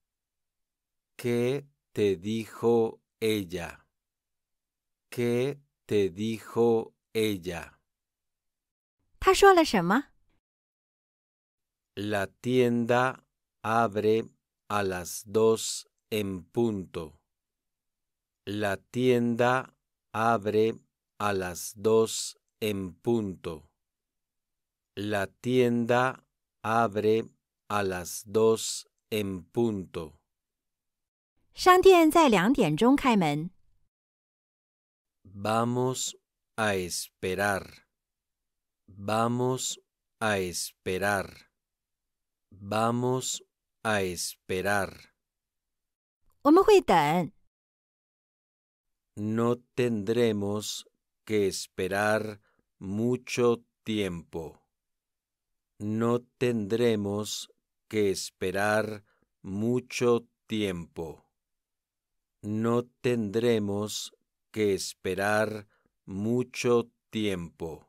¿Qué te dijo ella? ¿Qué te dijo ella? La tienda abre a las dos en punto. La tienda abre a las dos en punto. La tienda abre a las dos en punto. Vamos a esperar. Vamos a esperar. Vamos a esperar. no tendremos que esperar mucho tiempo. No tendremos que esperar mucho tiempo. No tendremos que esperar mucho tiempo.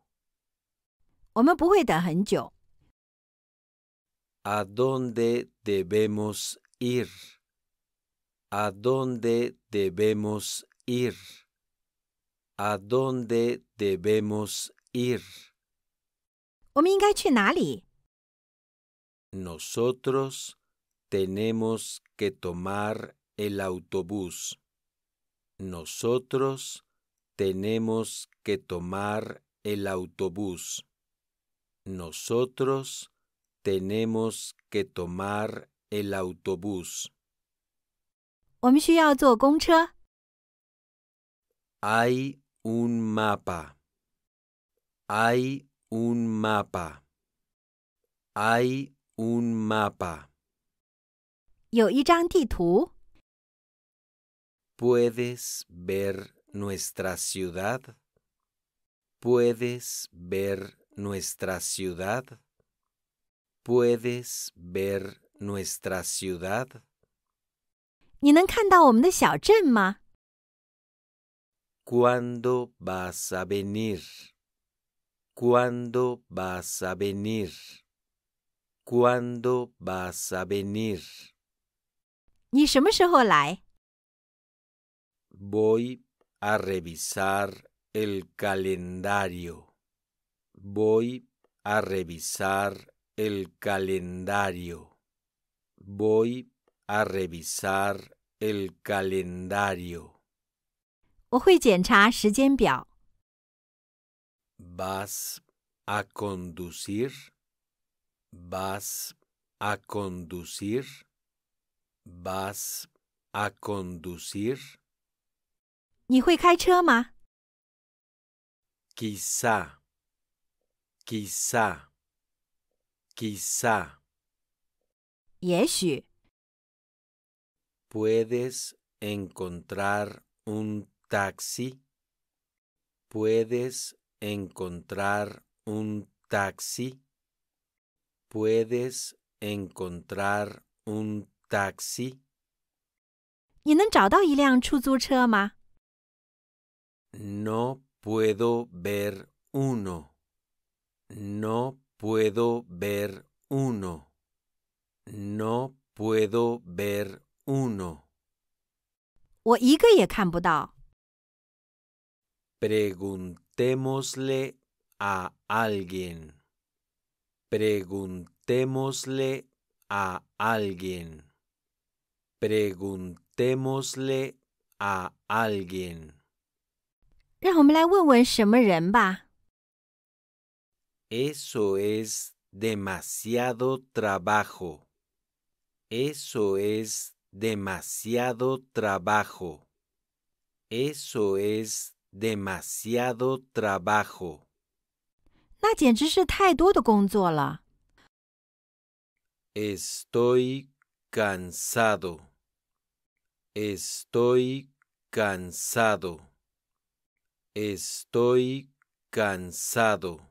¿A dónde debemos ir? ¿A dónde debemos ir? ¿A dónde debemos ir? Nosotros tenemos que tomar el autobús. Nosotros tenemos que tomar el autobús. Nosotros tenemos que tomar el autobús. Hay un mapa. Hay un mapa. Hay un mapa. Puedes ver nuestra ciudad. Puedes ver nuestra ciudad. Puedes ver nuestra ciudad. ¿Cuándo vas a venir? ¿Cuándo vas a venir? ¿Cuándo vas a venir? 你什么时候来？Voy a revisar el calendario. Voy a revisar el calendario. Voy a revisar el calendario. Vas a conducir. Vas a conducir. Vas a conducir. 你会开车吗？Quizá，quizá，quizá。也许。Puedes encontrar un taxi？Puedes encontrar un taxi？Puedes encontrar un taxi？你能找到一辆出租车吗？No puedo ver uno. No puedo ver uno. No puedo ver uno. Preguntémosle a alguien. Preguntémosle a alguien. Preguntémosle a alguien. Eso es demasiado trabajo. Eso es demasiado trabajo. Eso es demasiado trabajo. ¡Eso es demasiado trabajo. Eso es demasiado trabajo. Eso es demasiado trabajo. Estoy cansado. Estoy cansado. Estoy cansado.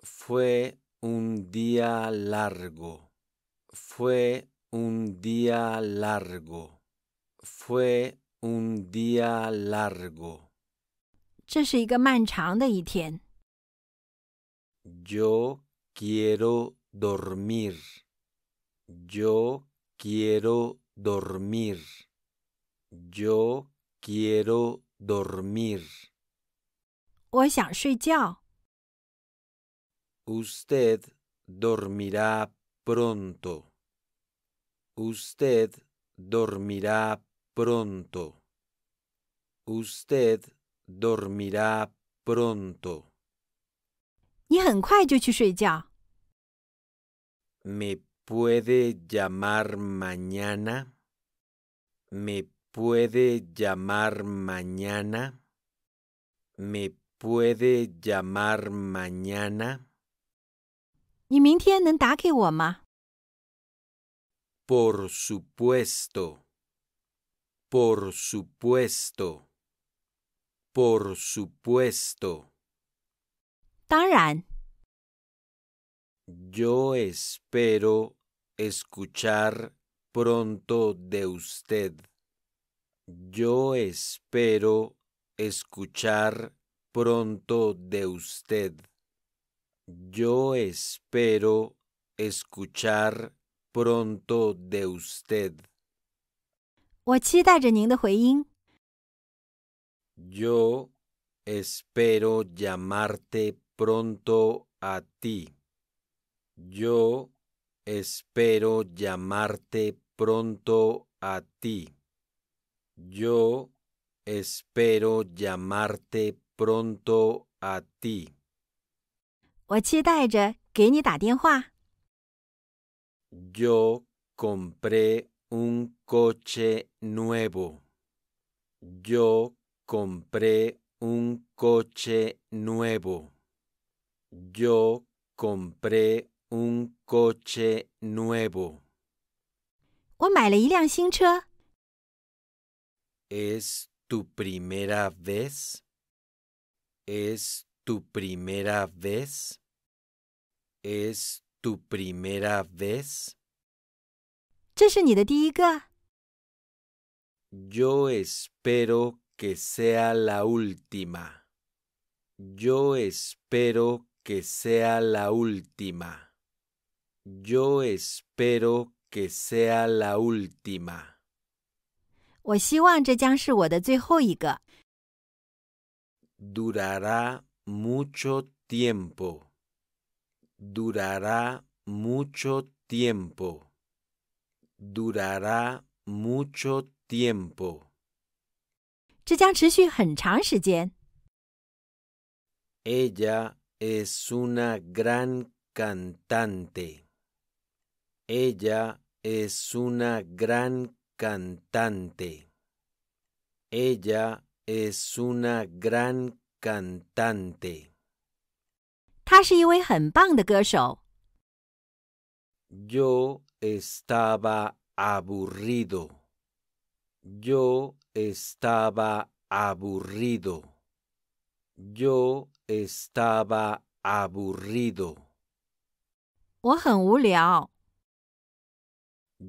Fue un día largo. Fue un día largo. Fue un día largo. Yo quiero dormir. Yo quiero dormir. Yo quiero dormir. Usted dormirá pronto. Usted dormirá pronto. Usted dormirá pronto. Me puede llamar mañana? puede llamar mañana? ¿Me puede llamar mañana? Por supuesto. Por supuesto. Por supuesto. Yo espero escuchar pronto de usted. Yo espero escuchar pronto de usted. Yo espero escuchar pronto de usted. Yo espero llamarte pronto a ti. Yo espero llamarte pronto a ti. Yo espero llamarte pronto a ti. Yo compré un coche nuevo. Yo compré un coche nuevo. Yo compré un coche nuevo. ¿Es tu primera vez? ¿Es tu primera vez? ¿Es tu primera vez? Yo espero que sea la última. Yo espero que sea la última. Yo espero que sea la última. 我希望这将是我的最后一个。Durará mucho tiempo. Durará mucho tiempo. Durará mucho tiempo. 这将持续很长时间。Ella es una gran cantante. Ella es una gran cantante. Ella es una gran cantante. Yo estaba aburrido. Yo estaba aburrido. Yo estaba aburrido.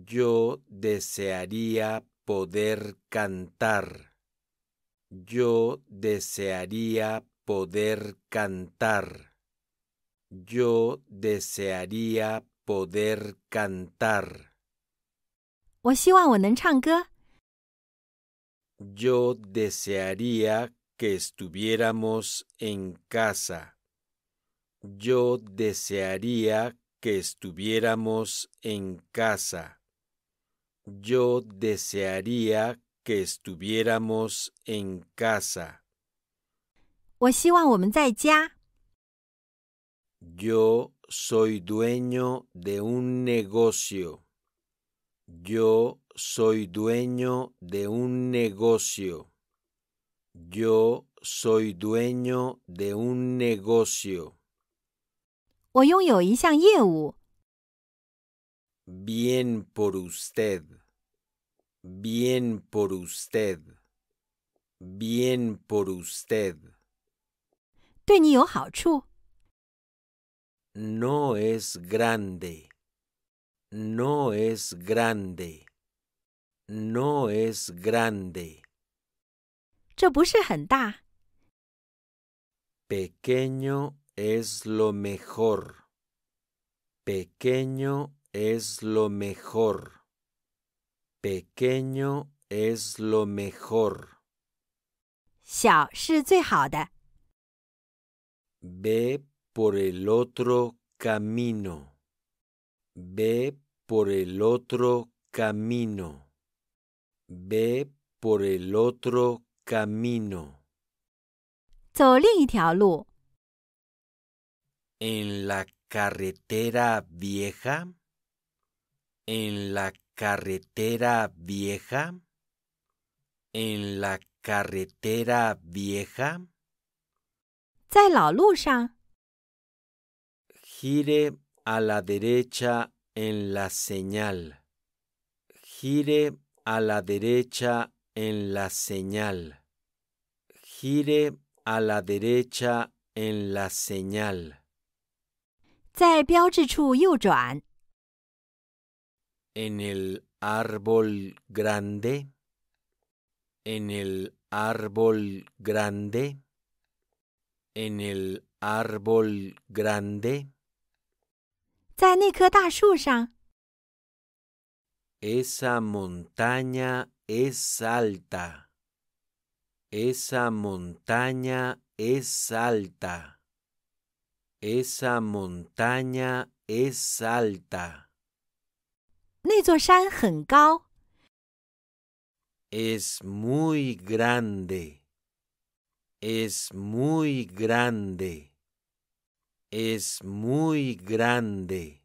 Yo desearía poder cantar. Yo desearía poder cantar. Yo desearía poder cantar. Yo desearía que estuviéramos en casa. Yo desearía que estuviéramos en casa yo desearía que estuviéramos en casa. Yo soy dueño de un negocio. Yo soy dueño de un negocio. Yo soy dueño de un negocio. Bien por usted. Bien por usted. Bien por usted. No es grande. No es grande. No es grande. Pequeño es lo mejor. Pequeño es lo mejor. Pequeño es lo mejor. Ve por el otro camino. Ve por el otro camino. Ve por el otro camino. En la carretera vieja. En la carretera vieja. En la carretera vieja. Gire a la derecha en la señal. Gire a la derecha en la señal. Gire a la derecha en la señal en el árbol grande, en el árbol grande, en el árbol grande. Esa montaña es alta. Esa montaña es alta. Esa montaña es alta. Es muy grande. Es muy grande. Es muy grande.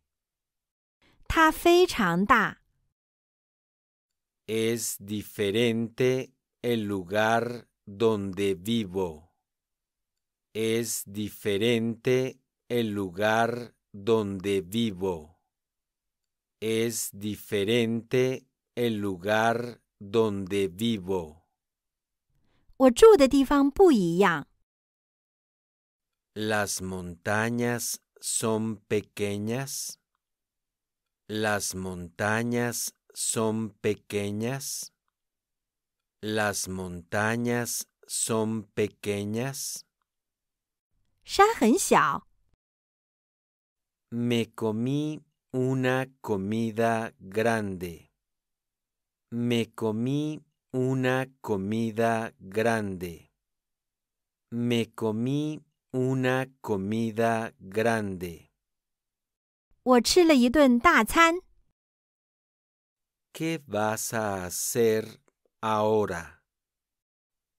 Es diferente el lugar donde vivo. Es diferente el lugar donde vivo. Es diferente el lugar donde vivo. Las montañas son pequeñas. Las montañas son pequeñas. Las montañas son pequeñas. Me comí una comida grande. Me comí una comida grande. Me comí una comida grande. ¿Qué vas a hacer ahora?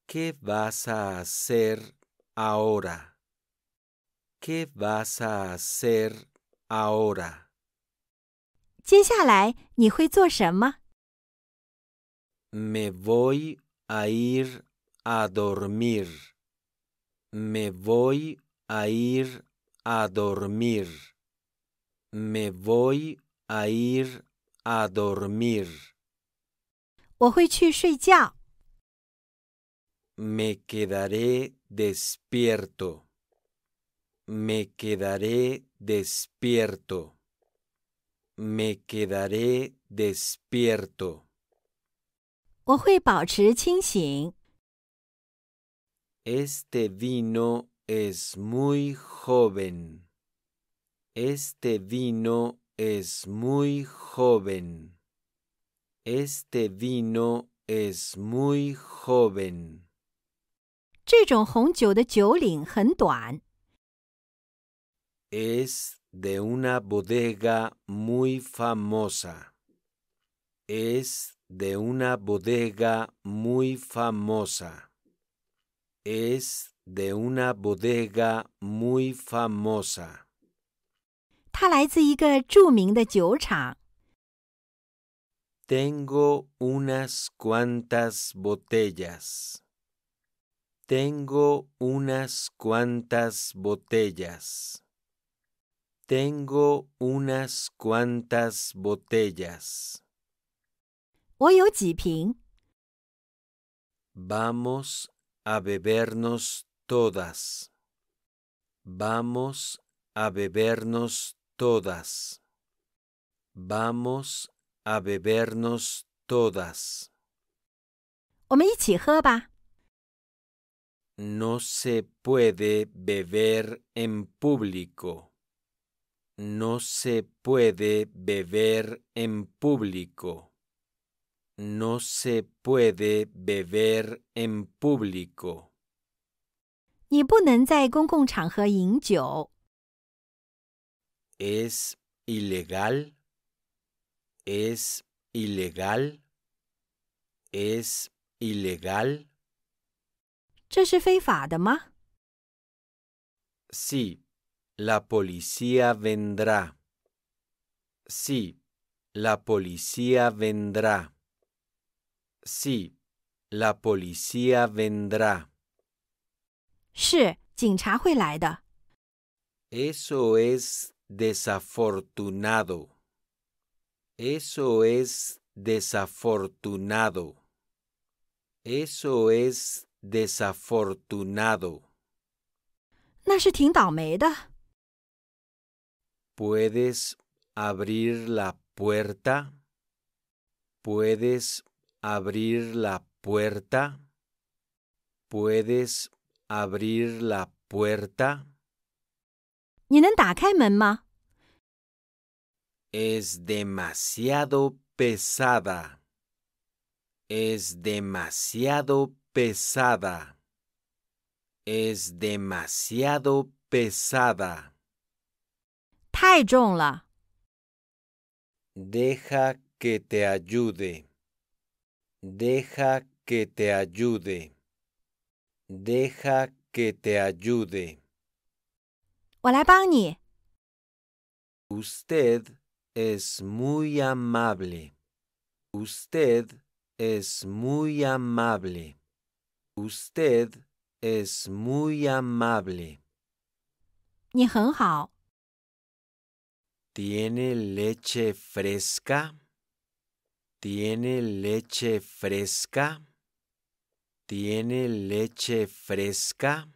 ¿Qué vas a hacer ahora? ¿Qué vas a hacer ahora? Me voy a ir a dormir. Me voy a ir a dormir. Me voy a ir a dormir. Me quedaré despierto. Me quedaré despierto me quedaré despierto. Este vino es muy joven. Este vino es muy joven. Este vino es muy joven de una bodega muy famosa. Es de una bodega muy famosa. Es de una bodega muy famosa. Tengo unas cuantas botellas. Tengo unas cuantas botellas. Tengo unas cuantas botellas. Vamos a bebernos todas. Vamos a bebernos todas. Vamos a bebernos todas. No se puede beber en público. No se puede beber en público. No se puede beber en público. Es ilegal. Es ilegal. Es ilegal. Sí, la policía vendrá. Sí, la policía vendrá. Sí, la policía vendrá. Eso es desafortunado. Eso es desafortunado. Eso es desafortunado. ¿Puedes abrir la puerta? ¿Puedes abrir la puerta? ¿Puedes abrir la puerta? Es demasiado pesada. Es demasiado pesada. Es demasiado pesada. Deja que te ayude. Deja que te ayude. Deja que te ayude. Usted es muy amable. Usted es muy amable. Usted es muy amable. ¿Tiene leche fresca? ¿Tiene leche fresca? ¿Tiene leche fresca?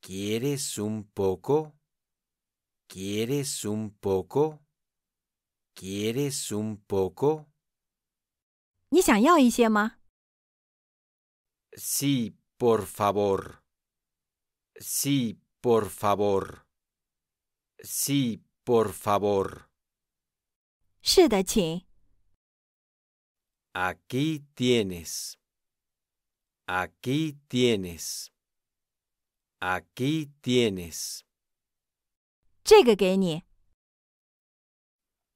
¿Quieres un poco? ¿Quieres un poco? ¿Quieres un poco? Sí, por favor. Sí, por favor. Sí, por favor. Aquí tienes. Aquí tienes. Aquí tienes.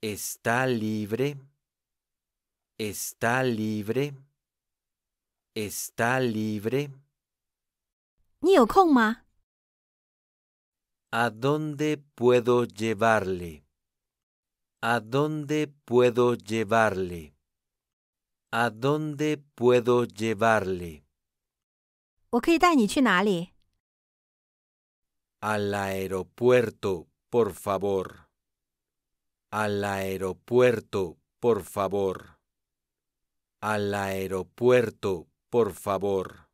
Está libre. Está libre. Está libre. ¿A dónde puedo llevarle? ¿A dónde puedo llevarle? ¿A dónde puedo llevarle? Al aeropuerto, por favor. Al aeropuerto, por favor. Al aeropuerto, por favor.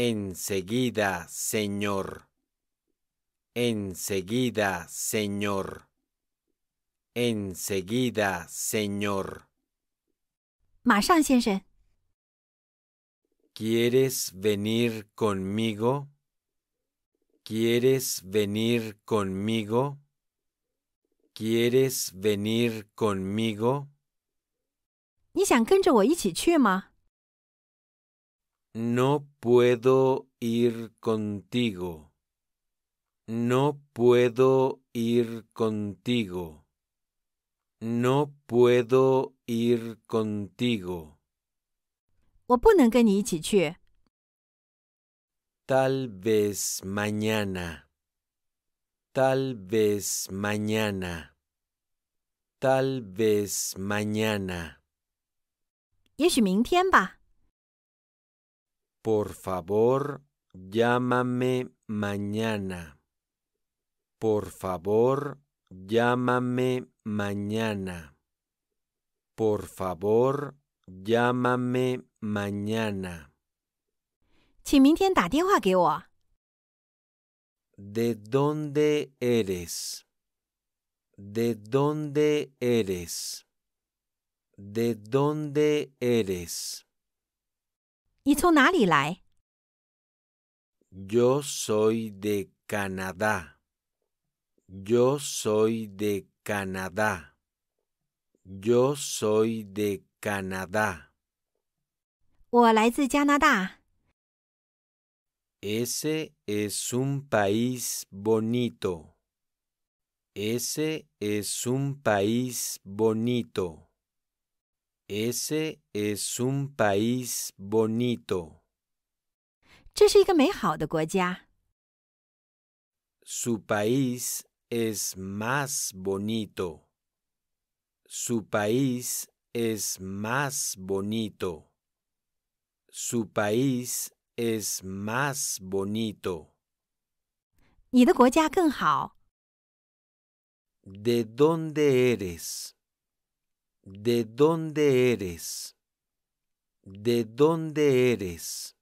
Enseguida, Señor. Enseguida, Señor. Enseguida, Señor. quieres venir conmigo? ¿Quieres venir conmigo? ¿Quieres venir conmigo? No puedo ir contigo. No puedo ir contigo. No puedo ir contigo. Tal vez mañana. Tal vez mañana. Tal vez mañana. Por favor, llámame mañana. Por favor, llámame mañana. Por favor, llámame mañana. De dónde eres? ¿De dónde eres? ¿De dónde eres? Yo soy de Canadá. Yo soy de Canadá. Yo soy de Canadá. Ese es un país bonito. Ese es un país bonito. Ese es un país bonito. Su país es más bonito. Su país es más bonito. Su país es más bonito. ¿De dónde eres? ¿De dónde eres? ¿De dónde eres?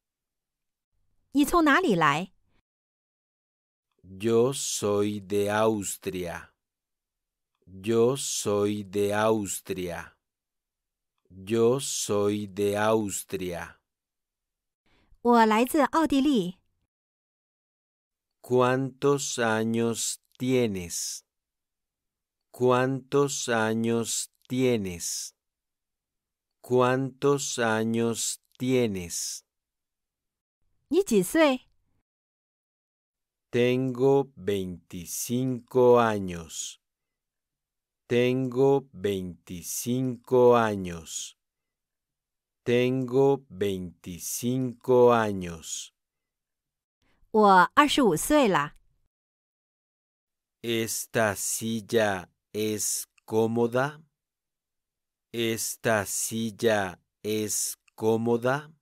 Yo soy de Austria. Yo soy de Austria. Yo soy de Austria. ¿Cuántos años tienes? ¿Cuántos años tienes? ¿Cuántos años tienes? Tengo veinticinco años. Tengo veinticinco años. Tengo veinticinco años. Esta silla es cómoda? ¿Esta silla es cómoda?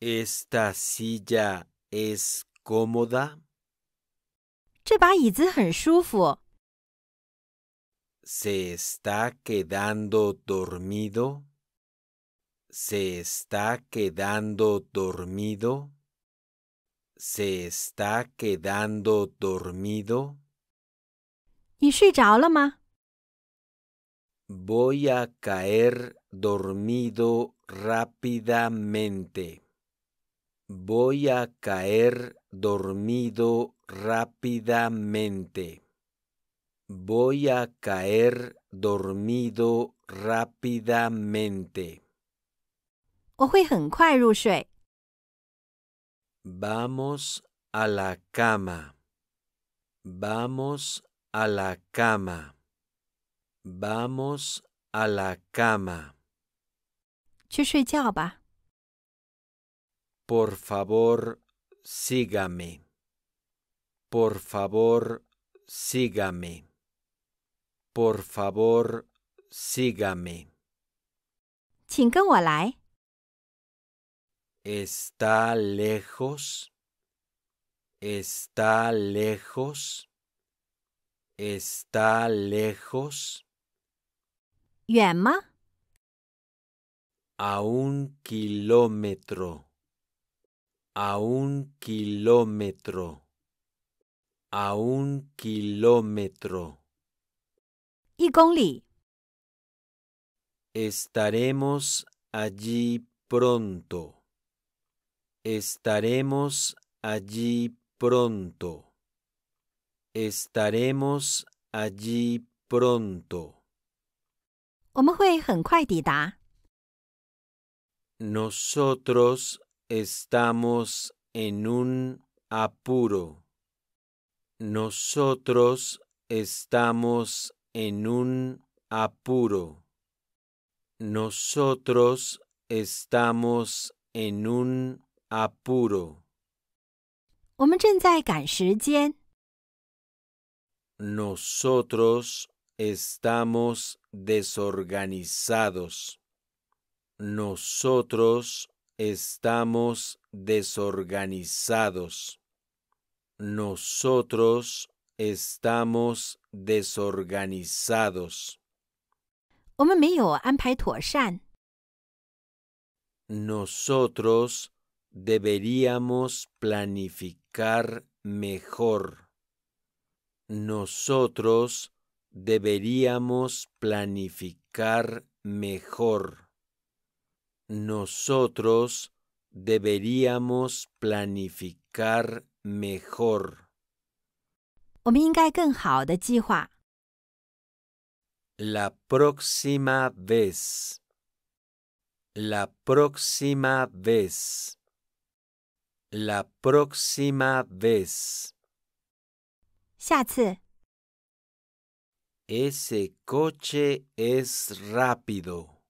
¿Esta silla es cómoda? ¿Se está quedando dormido? ¿Se está quedando dormido? ¿Se está quedando dormido? Voy a caer dormido rápidamente. Voy a caer dormido rápidamente. Voy a caer dormido rápidamente. Vamos a la cama. Vamos a la cama. Vamos a la cama. Por favor, sígame. Por favor, sígame. Por favor, sígame. Está lejos. Está lejos. Está lejos. A un kilómetro. A un kilómetro. A un kilómetro. Estaremos allí pronto. Estaremos allí pronto. Estaremos allí pronto. 我们会很快抵达。nosotros estamos en un apuro。nosotros estamos en un apuro。nosotros estamos en un apuro。我们正在赶时间。nosotros estamos desorganizados. Nosotros estamos desorganizados. Nosotros estamos desorganizados. nosotros deberíamos planificar mejor. Nosotros deberíamos planificar mejor. Nosotros deberíamos planificar mejor. la próxima vez. La próxima vez. La próxima vez. Ese coche es rápido.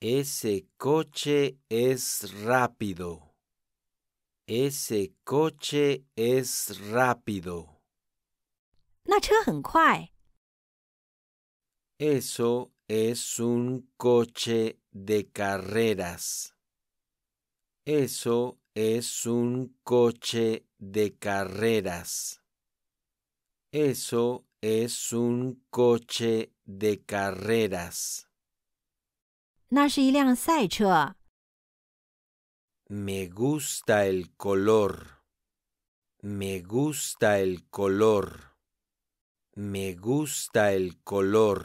Ese coche es rápido. Ese coche es rápido. Eso es un coche de carreras. Eso es un coche de carreras. Eso es un coche de carreras. Me gusta el color. Me gusta el color. Me gusta el color.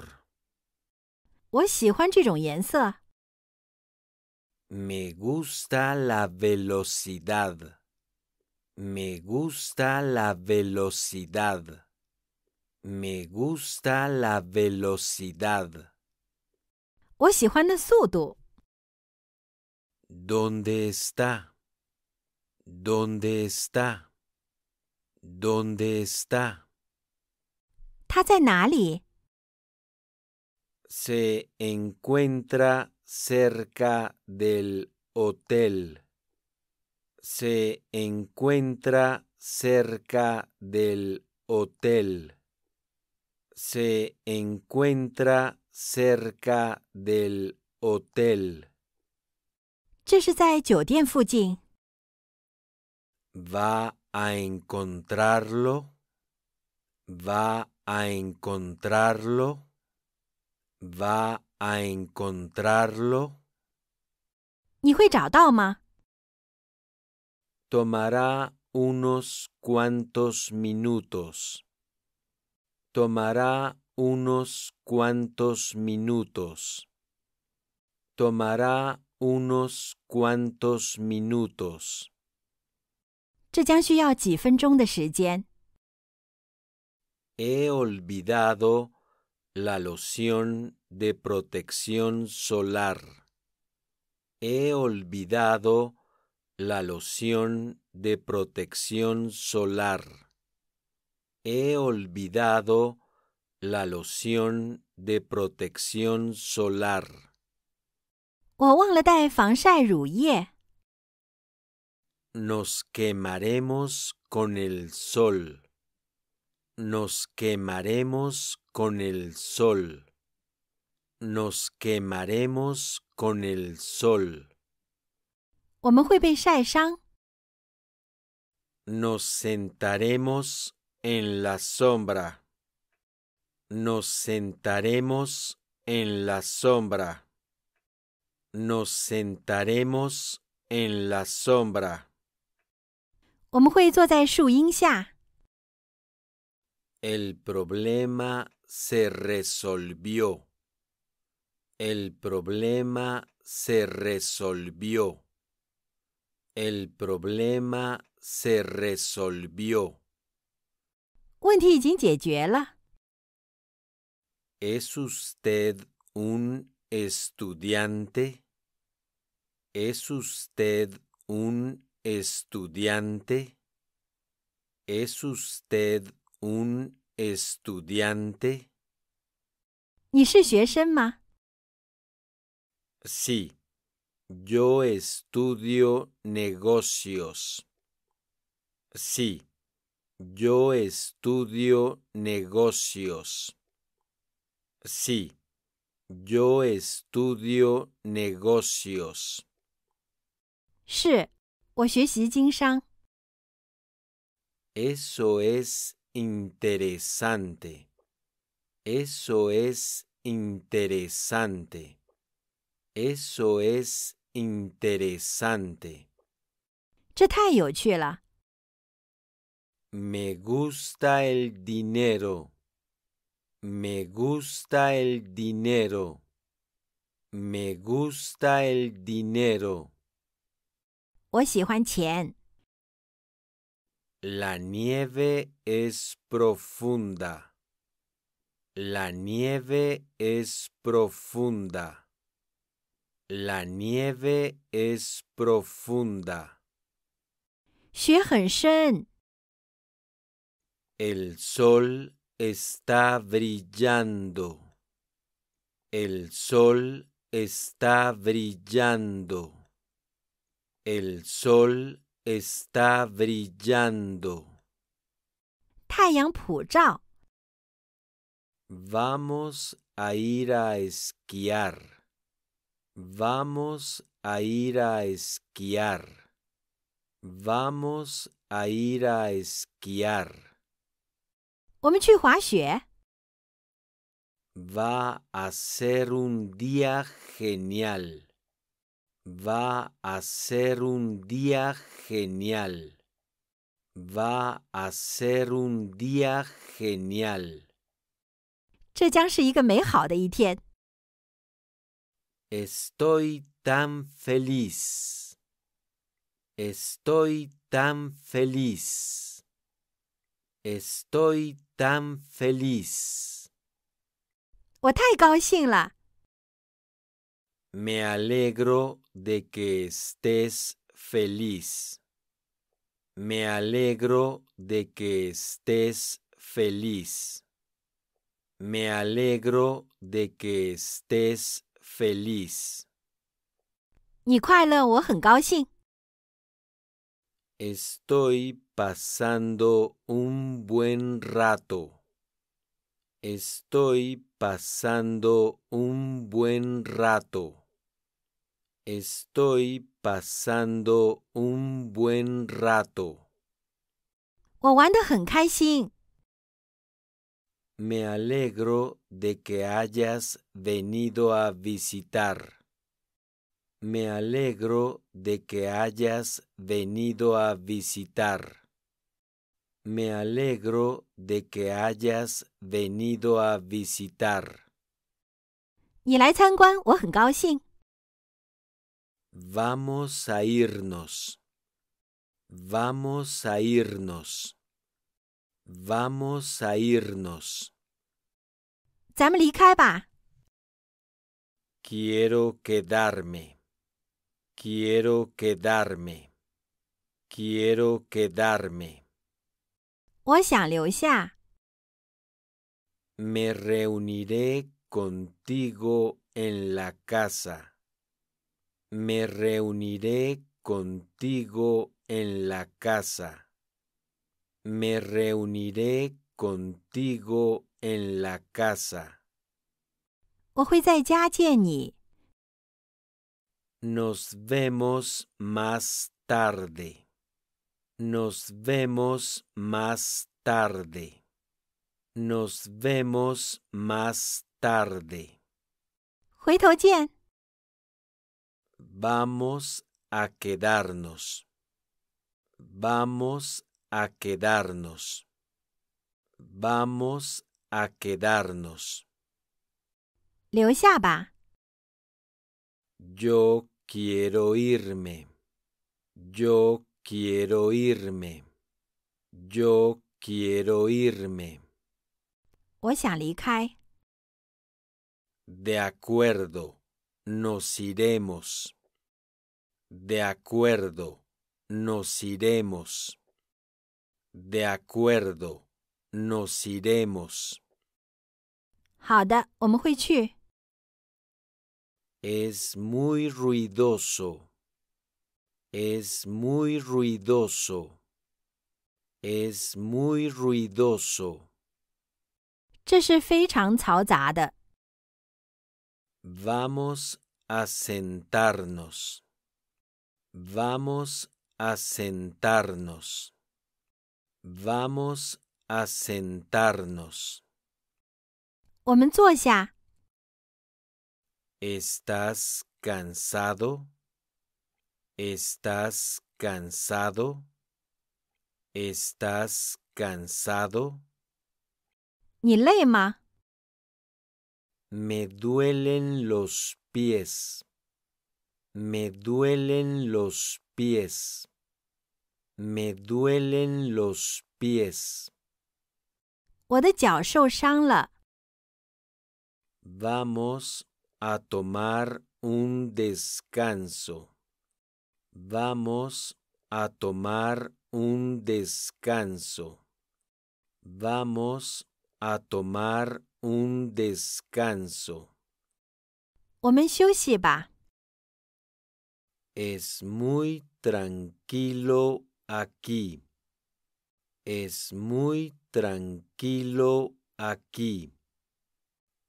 Me gusta la velocidad. Me gusta la velocidad. Me gusta la velocidad. ¿Dónde está? ¿Dónde está? ¿Dónde está? Se encuentra cerca del hotel. Se encuentra cerca del hotel se encuentra cerca del hotel. Va a encontrarlo. Va a encontrarlo. Va a encontrarlo. dama Tomará unos cuantos minutos. Tomará unos cuantos minutos. Tomará unos cuantos minutos. He olvidado la loción de protección solar. He olvidado la loción de protección solar he olvidado la loción de protección solar. Nos quemaremos con el sol. Nos quemaremos con el sol. Nos quemaremos con el sol. Nos sentaremos en la sombra. Nos sentaremos en la sombra. Nos sentaremos en la sombra. El problema se resolvió. El problema se resolvió. El problema se resolvió. ¿Es usted un estudiante? ¿Es usted un estudiante? ¿Es usted un estudiante? Sí, yo estudio negocios. Sí, yo estudio negocios. Sí, yo estudio negocios. Eso es interesante. Eso es interesante. Eso es interesante. Me gusta el dinero. Me gusta el dinero. Me gusta el dinero. La nieve es profunda. La nieve es profunda. La nieve es profunda. El sol está brillando. El sol está brillando. El sol está brillando. Vamos a ir a esquiar. Vamos a ir a esquiar. Vamos a ir a esquiar. 我们去滑雪。Va a ser un día genial. Va a ser un día genial. Va a ser un día genial. 这将是一个美好的一天。Estoy tan feliz. Estoy tan feliz. Estoy tan feliz. ¡Me alegro de que estés feliz. Me alegro de que estés feliz. Me alegro de que estés feliz. Estoy pasando un buen rato. Estoy pasando un buen rato. Estoy pasando un buen rato. ¡Me alegro de que hayas venido a visitar. Me alegro de que hayas venido a visitar me alegro de que hayas venido a visitar. Oh, Vamos a irnos. Vamos a irnos. Vamos a irnos. Quiero quedarme. Quiero quedarme. Quiero quedarme. Me reuniré contigo en la casa. Me reuniré contigo en la casa. Me reuniré contigo en la casa. Nos vemos más tarde. Nos vemos más tarde. Nos vemos más tarde. Vamos a quedarnos. Vamos a quedarnos. Vamos a quedarnos. 留下吧. Yo quiero irme. Yo quiero irme. Yo quiero irme. De acuerdo, nos iremos. De acuerdo, nos iremos. De acuerdo, nos iremos. Es muy ruidoso. Es muy ruidoso. Es muy ruidoso. Vamos a sentarnos. Vamos a sentarnos. Vamos a sentarnos. ¿Estás cansado? ¿Estás cansado? ¿Estás cansado? ¿Nilema? Me duelen los pies. Me duelen los pies. Me duelen los pies. Vamos a tomar un descanso. Vamos a tomar un descanso. Vamos a tomar un descanso. Es muy tranquilo aquí. Es muy tranquilo aquí.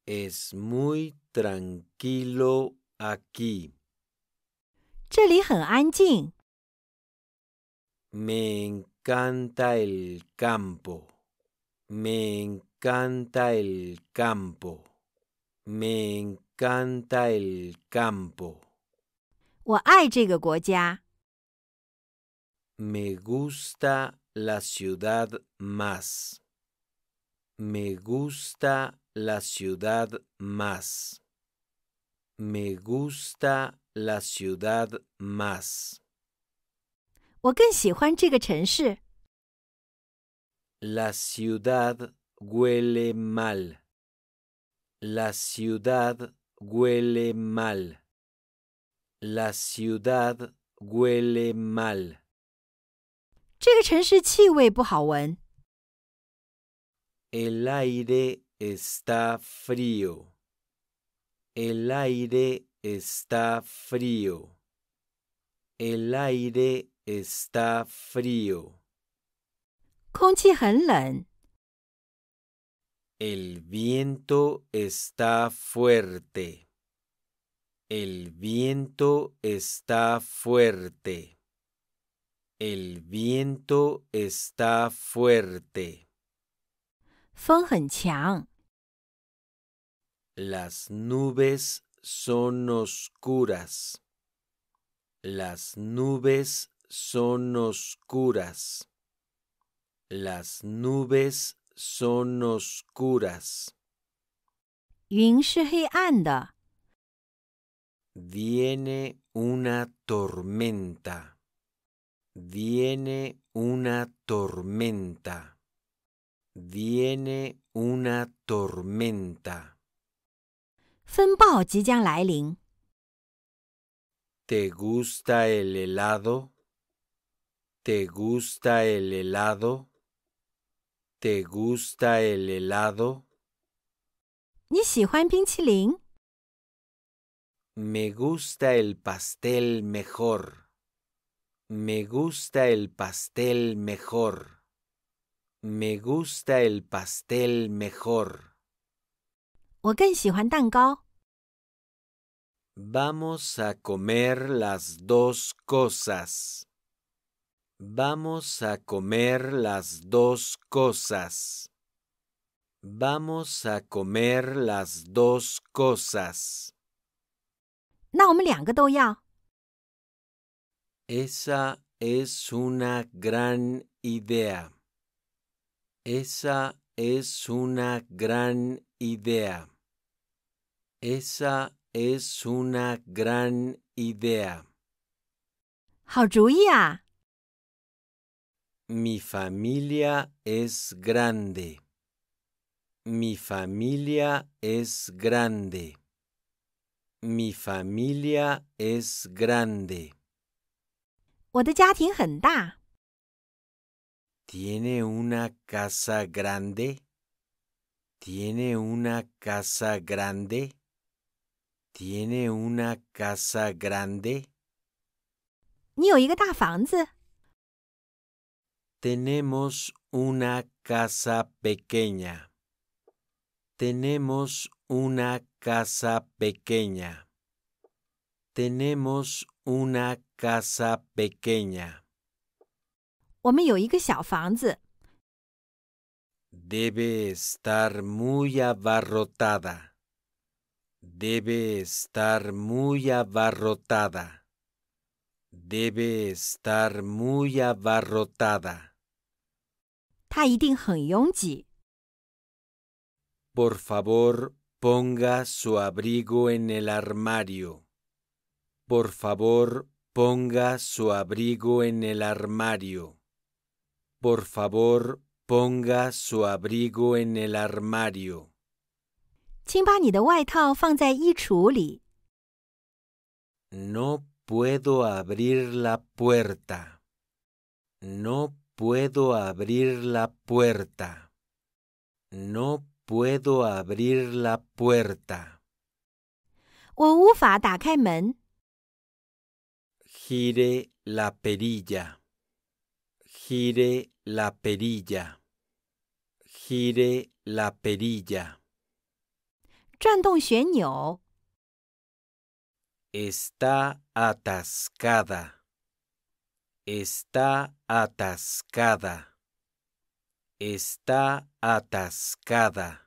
Es muy tranquilo aquí. Me encanta el campo. Me encanta el campo. Me encanta el campo. Me gusta la ciudad más. Me gusta la ciudad más. Me gusta la ciudad más. la ciudad huele mal. La ciudad huele mal. La ciudad huele mal. El aire está frío. El aire está frío. El aire está frío. el viento está fuerte. El viento está fuerte. El viento está fuerte. Las nubes son oscuras. Las nubes son oscuras. Las nubes son oscuras. viene una tormenta. Viene una tormenta. Viene una tormenta. ¿Te gusta el helado? ¿Te gusta el helado? ¿Te gusta el helado? Me gusta el pastel mejor. Me gusta el pastel mejor. Me gusta el pastel mejor. Vamos a comer las dos cosas. Vamos a comer las dos cosas. Vamos a comer las dos cosas. Esa es una gran idea. Esa es una gran idea. Esa es una gran idea. Mi familia es grande. Mi familia es grande. Mi familia es grande. Tiene una casa grande? ¿Tiene una casa grande? ¿Tiene una casa grande? Tenemos una casa pequeña. Tenemos una casa pequeña. Tenemos una casa pequeña. Debe estar muy abarrotada debe estar muy abarrotada, debe estar muy abarrotada. Por favor, ponga su abrigo en el armario. Por favor, ponga su abrigo en el armario. Por favor, ponga su abrigo en el armario. 请把你的外套放在衣橱里。No puedo abrir la puerta。No puedo abrir la puerta。No puedo abrir la puerta。我无法打开门。Gire la perilla。Gire la perilla。Gire la perilla。está atascada. Está atascada. Está atascada.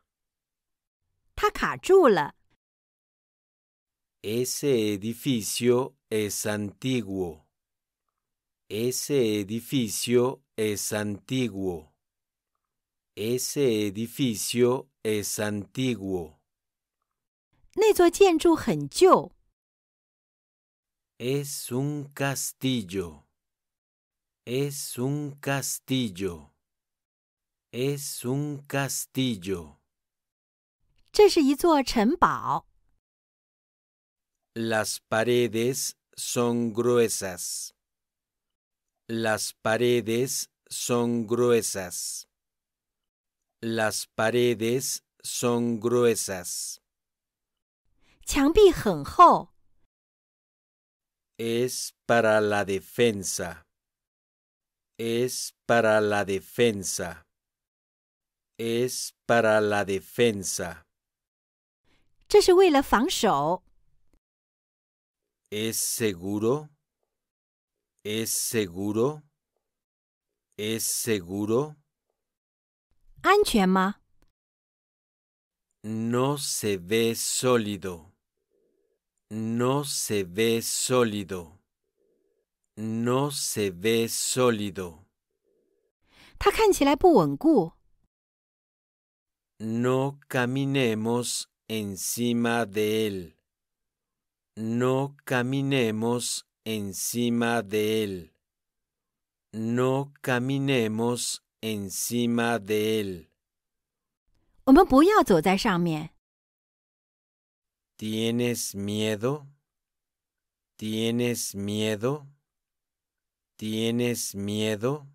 Ese edificio es antiguo. Ese edificio es antiguo. Ese edificio es antiguo es un castillo. Es un castillo. Es un castillo. Las paredes son gruesas. Las paredes son gruesas. Las paredes son gruesas. Es para la defensa. Es para la defensa. Es para la defensa. Es seguro? ¿Es seguro? ¿Es seguro? No se ve sólido. No se ve sólido. No se ve sólido. No caminemos encima de él. No caminemos encima de él. No caminemos encima de él. ¿Tienes miedo? ¿Tienes miedo? ¿Tienes miedo?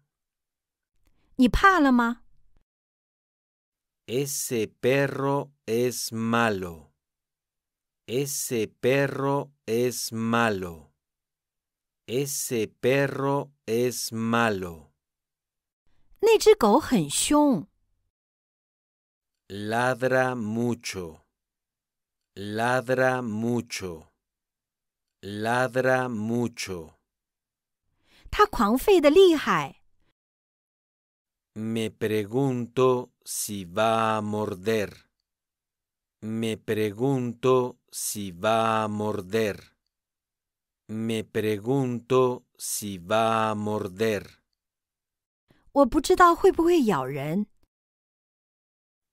Ese perro es malo. Ese perro es malo. Ese perro es malo. Ladra mucho. Ladra mucho. Ladra mucho. Me pregunto si va a morder. Me pregunto si va a morder. Me pregunto si va a morder.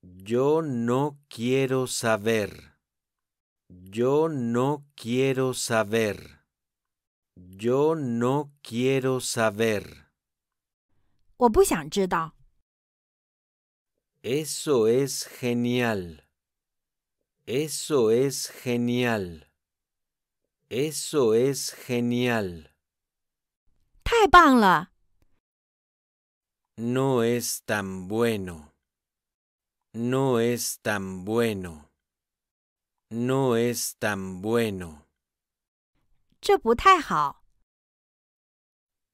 Yo no quiero saber. Yo no quiero saber. Yo no quiero saber. Eso es genial. Eso es genial. Eso es genial. no es tan bueno. No es tan bueno no es tan bueno.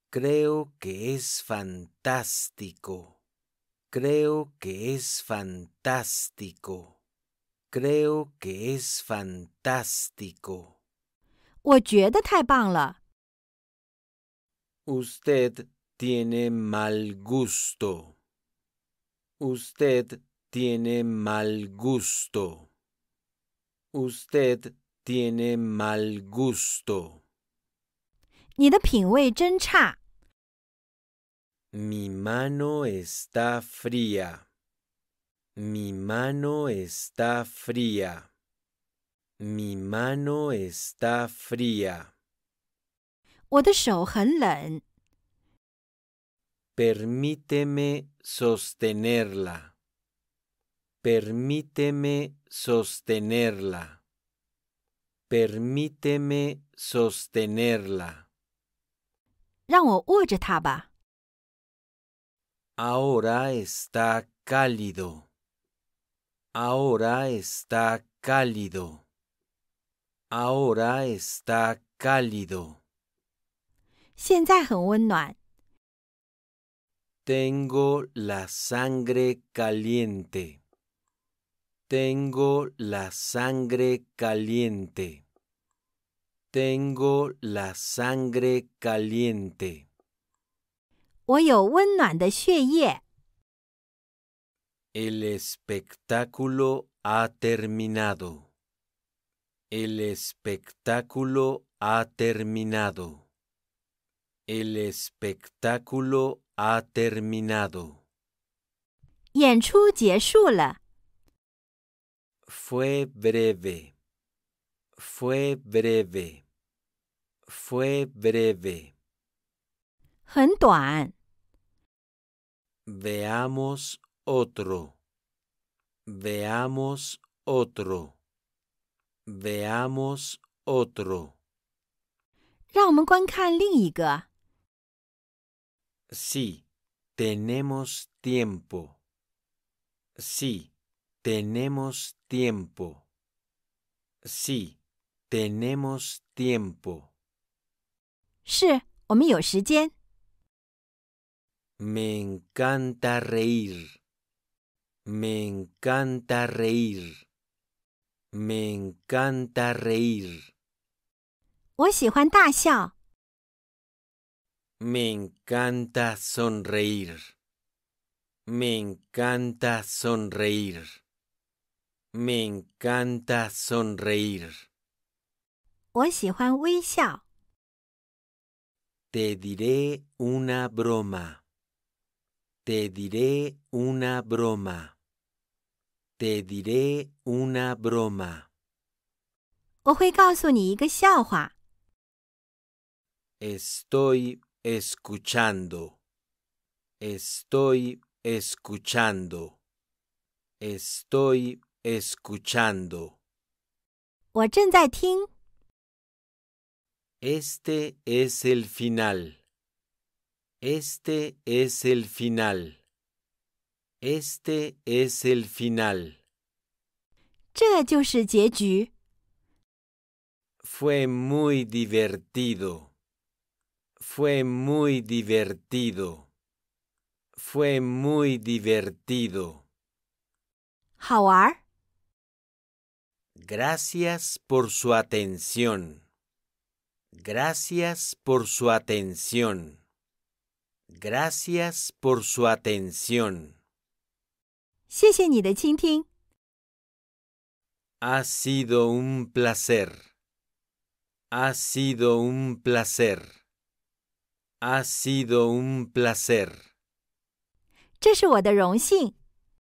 Creo que es fantástico. Creo que es fantástico. Creo que es fantástico. Usted tiene mal gusto. Usted tiene mal gusto. Usted tiene mal gusto. Mi mano está fría. Mi mano está fría. Mi mano está fría. Permíteme sostenerla. Permíteme sostenerla. Permíteme sostenerla. Ahora está cálido. Ahora está cálido. Ahora está cálido. Tengo la sangre caliente. Tengo la sangre caliente. Tengo la sangre caliente. El espectáculo ha terminado. El espectáculo ha terminado. El espectáculo ha terminado. 演出结束了。fue breve. Fue breve. Fue breve. Veamos otro. Veamos otro. Veamos otro. otro. Sí, tenemos tiempo. Sí, tenemos tiempo. Sí, tenemos tiempo. Me encanta reír. Me encanta reír. Me encanta reír. Me encanta sonreír. Me encanta sonreír. Me encanta sonreír. Te diré una broma. Te diré una broma. Te diré una broma. Estoy escuchando. Estoy escuchando. Estoy escuchando. Este es el final. Este es el final. Este es el final. Fue muy divertido. Fue muy divertido. Fue muy divertido. Gracias por su atención. Gracias por su atención. Gracias por su atención. Ha sido un placer. Ha sido un placer. Ha sido un placer. 这是我的荣幸。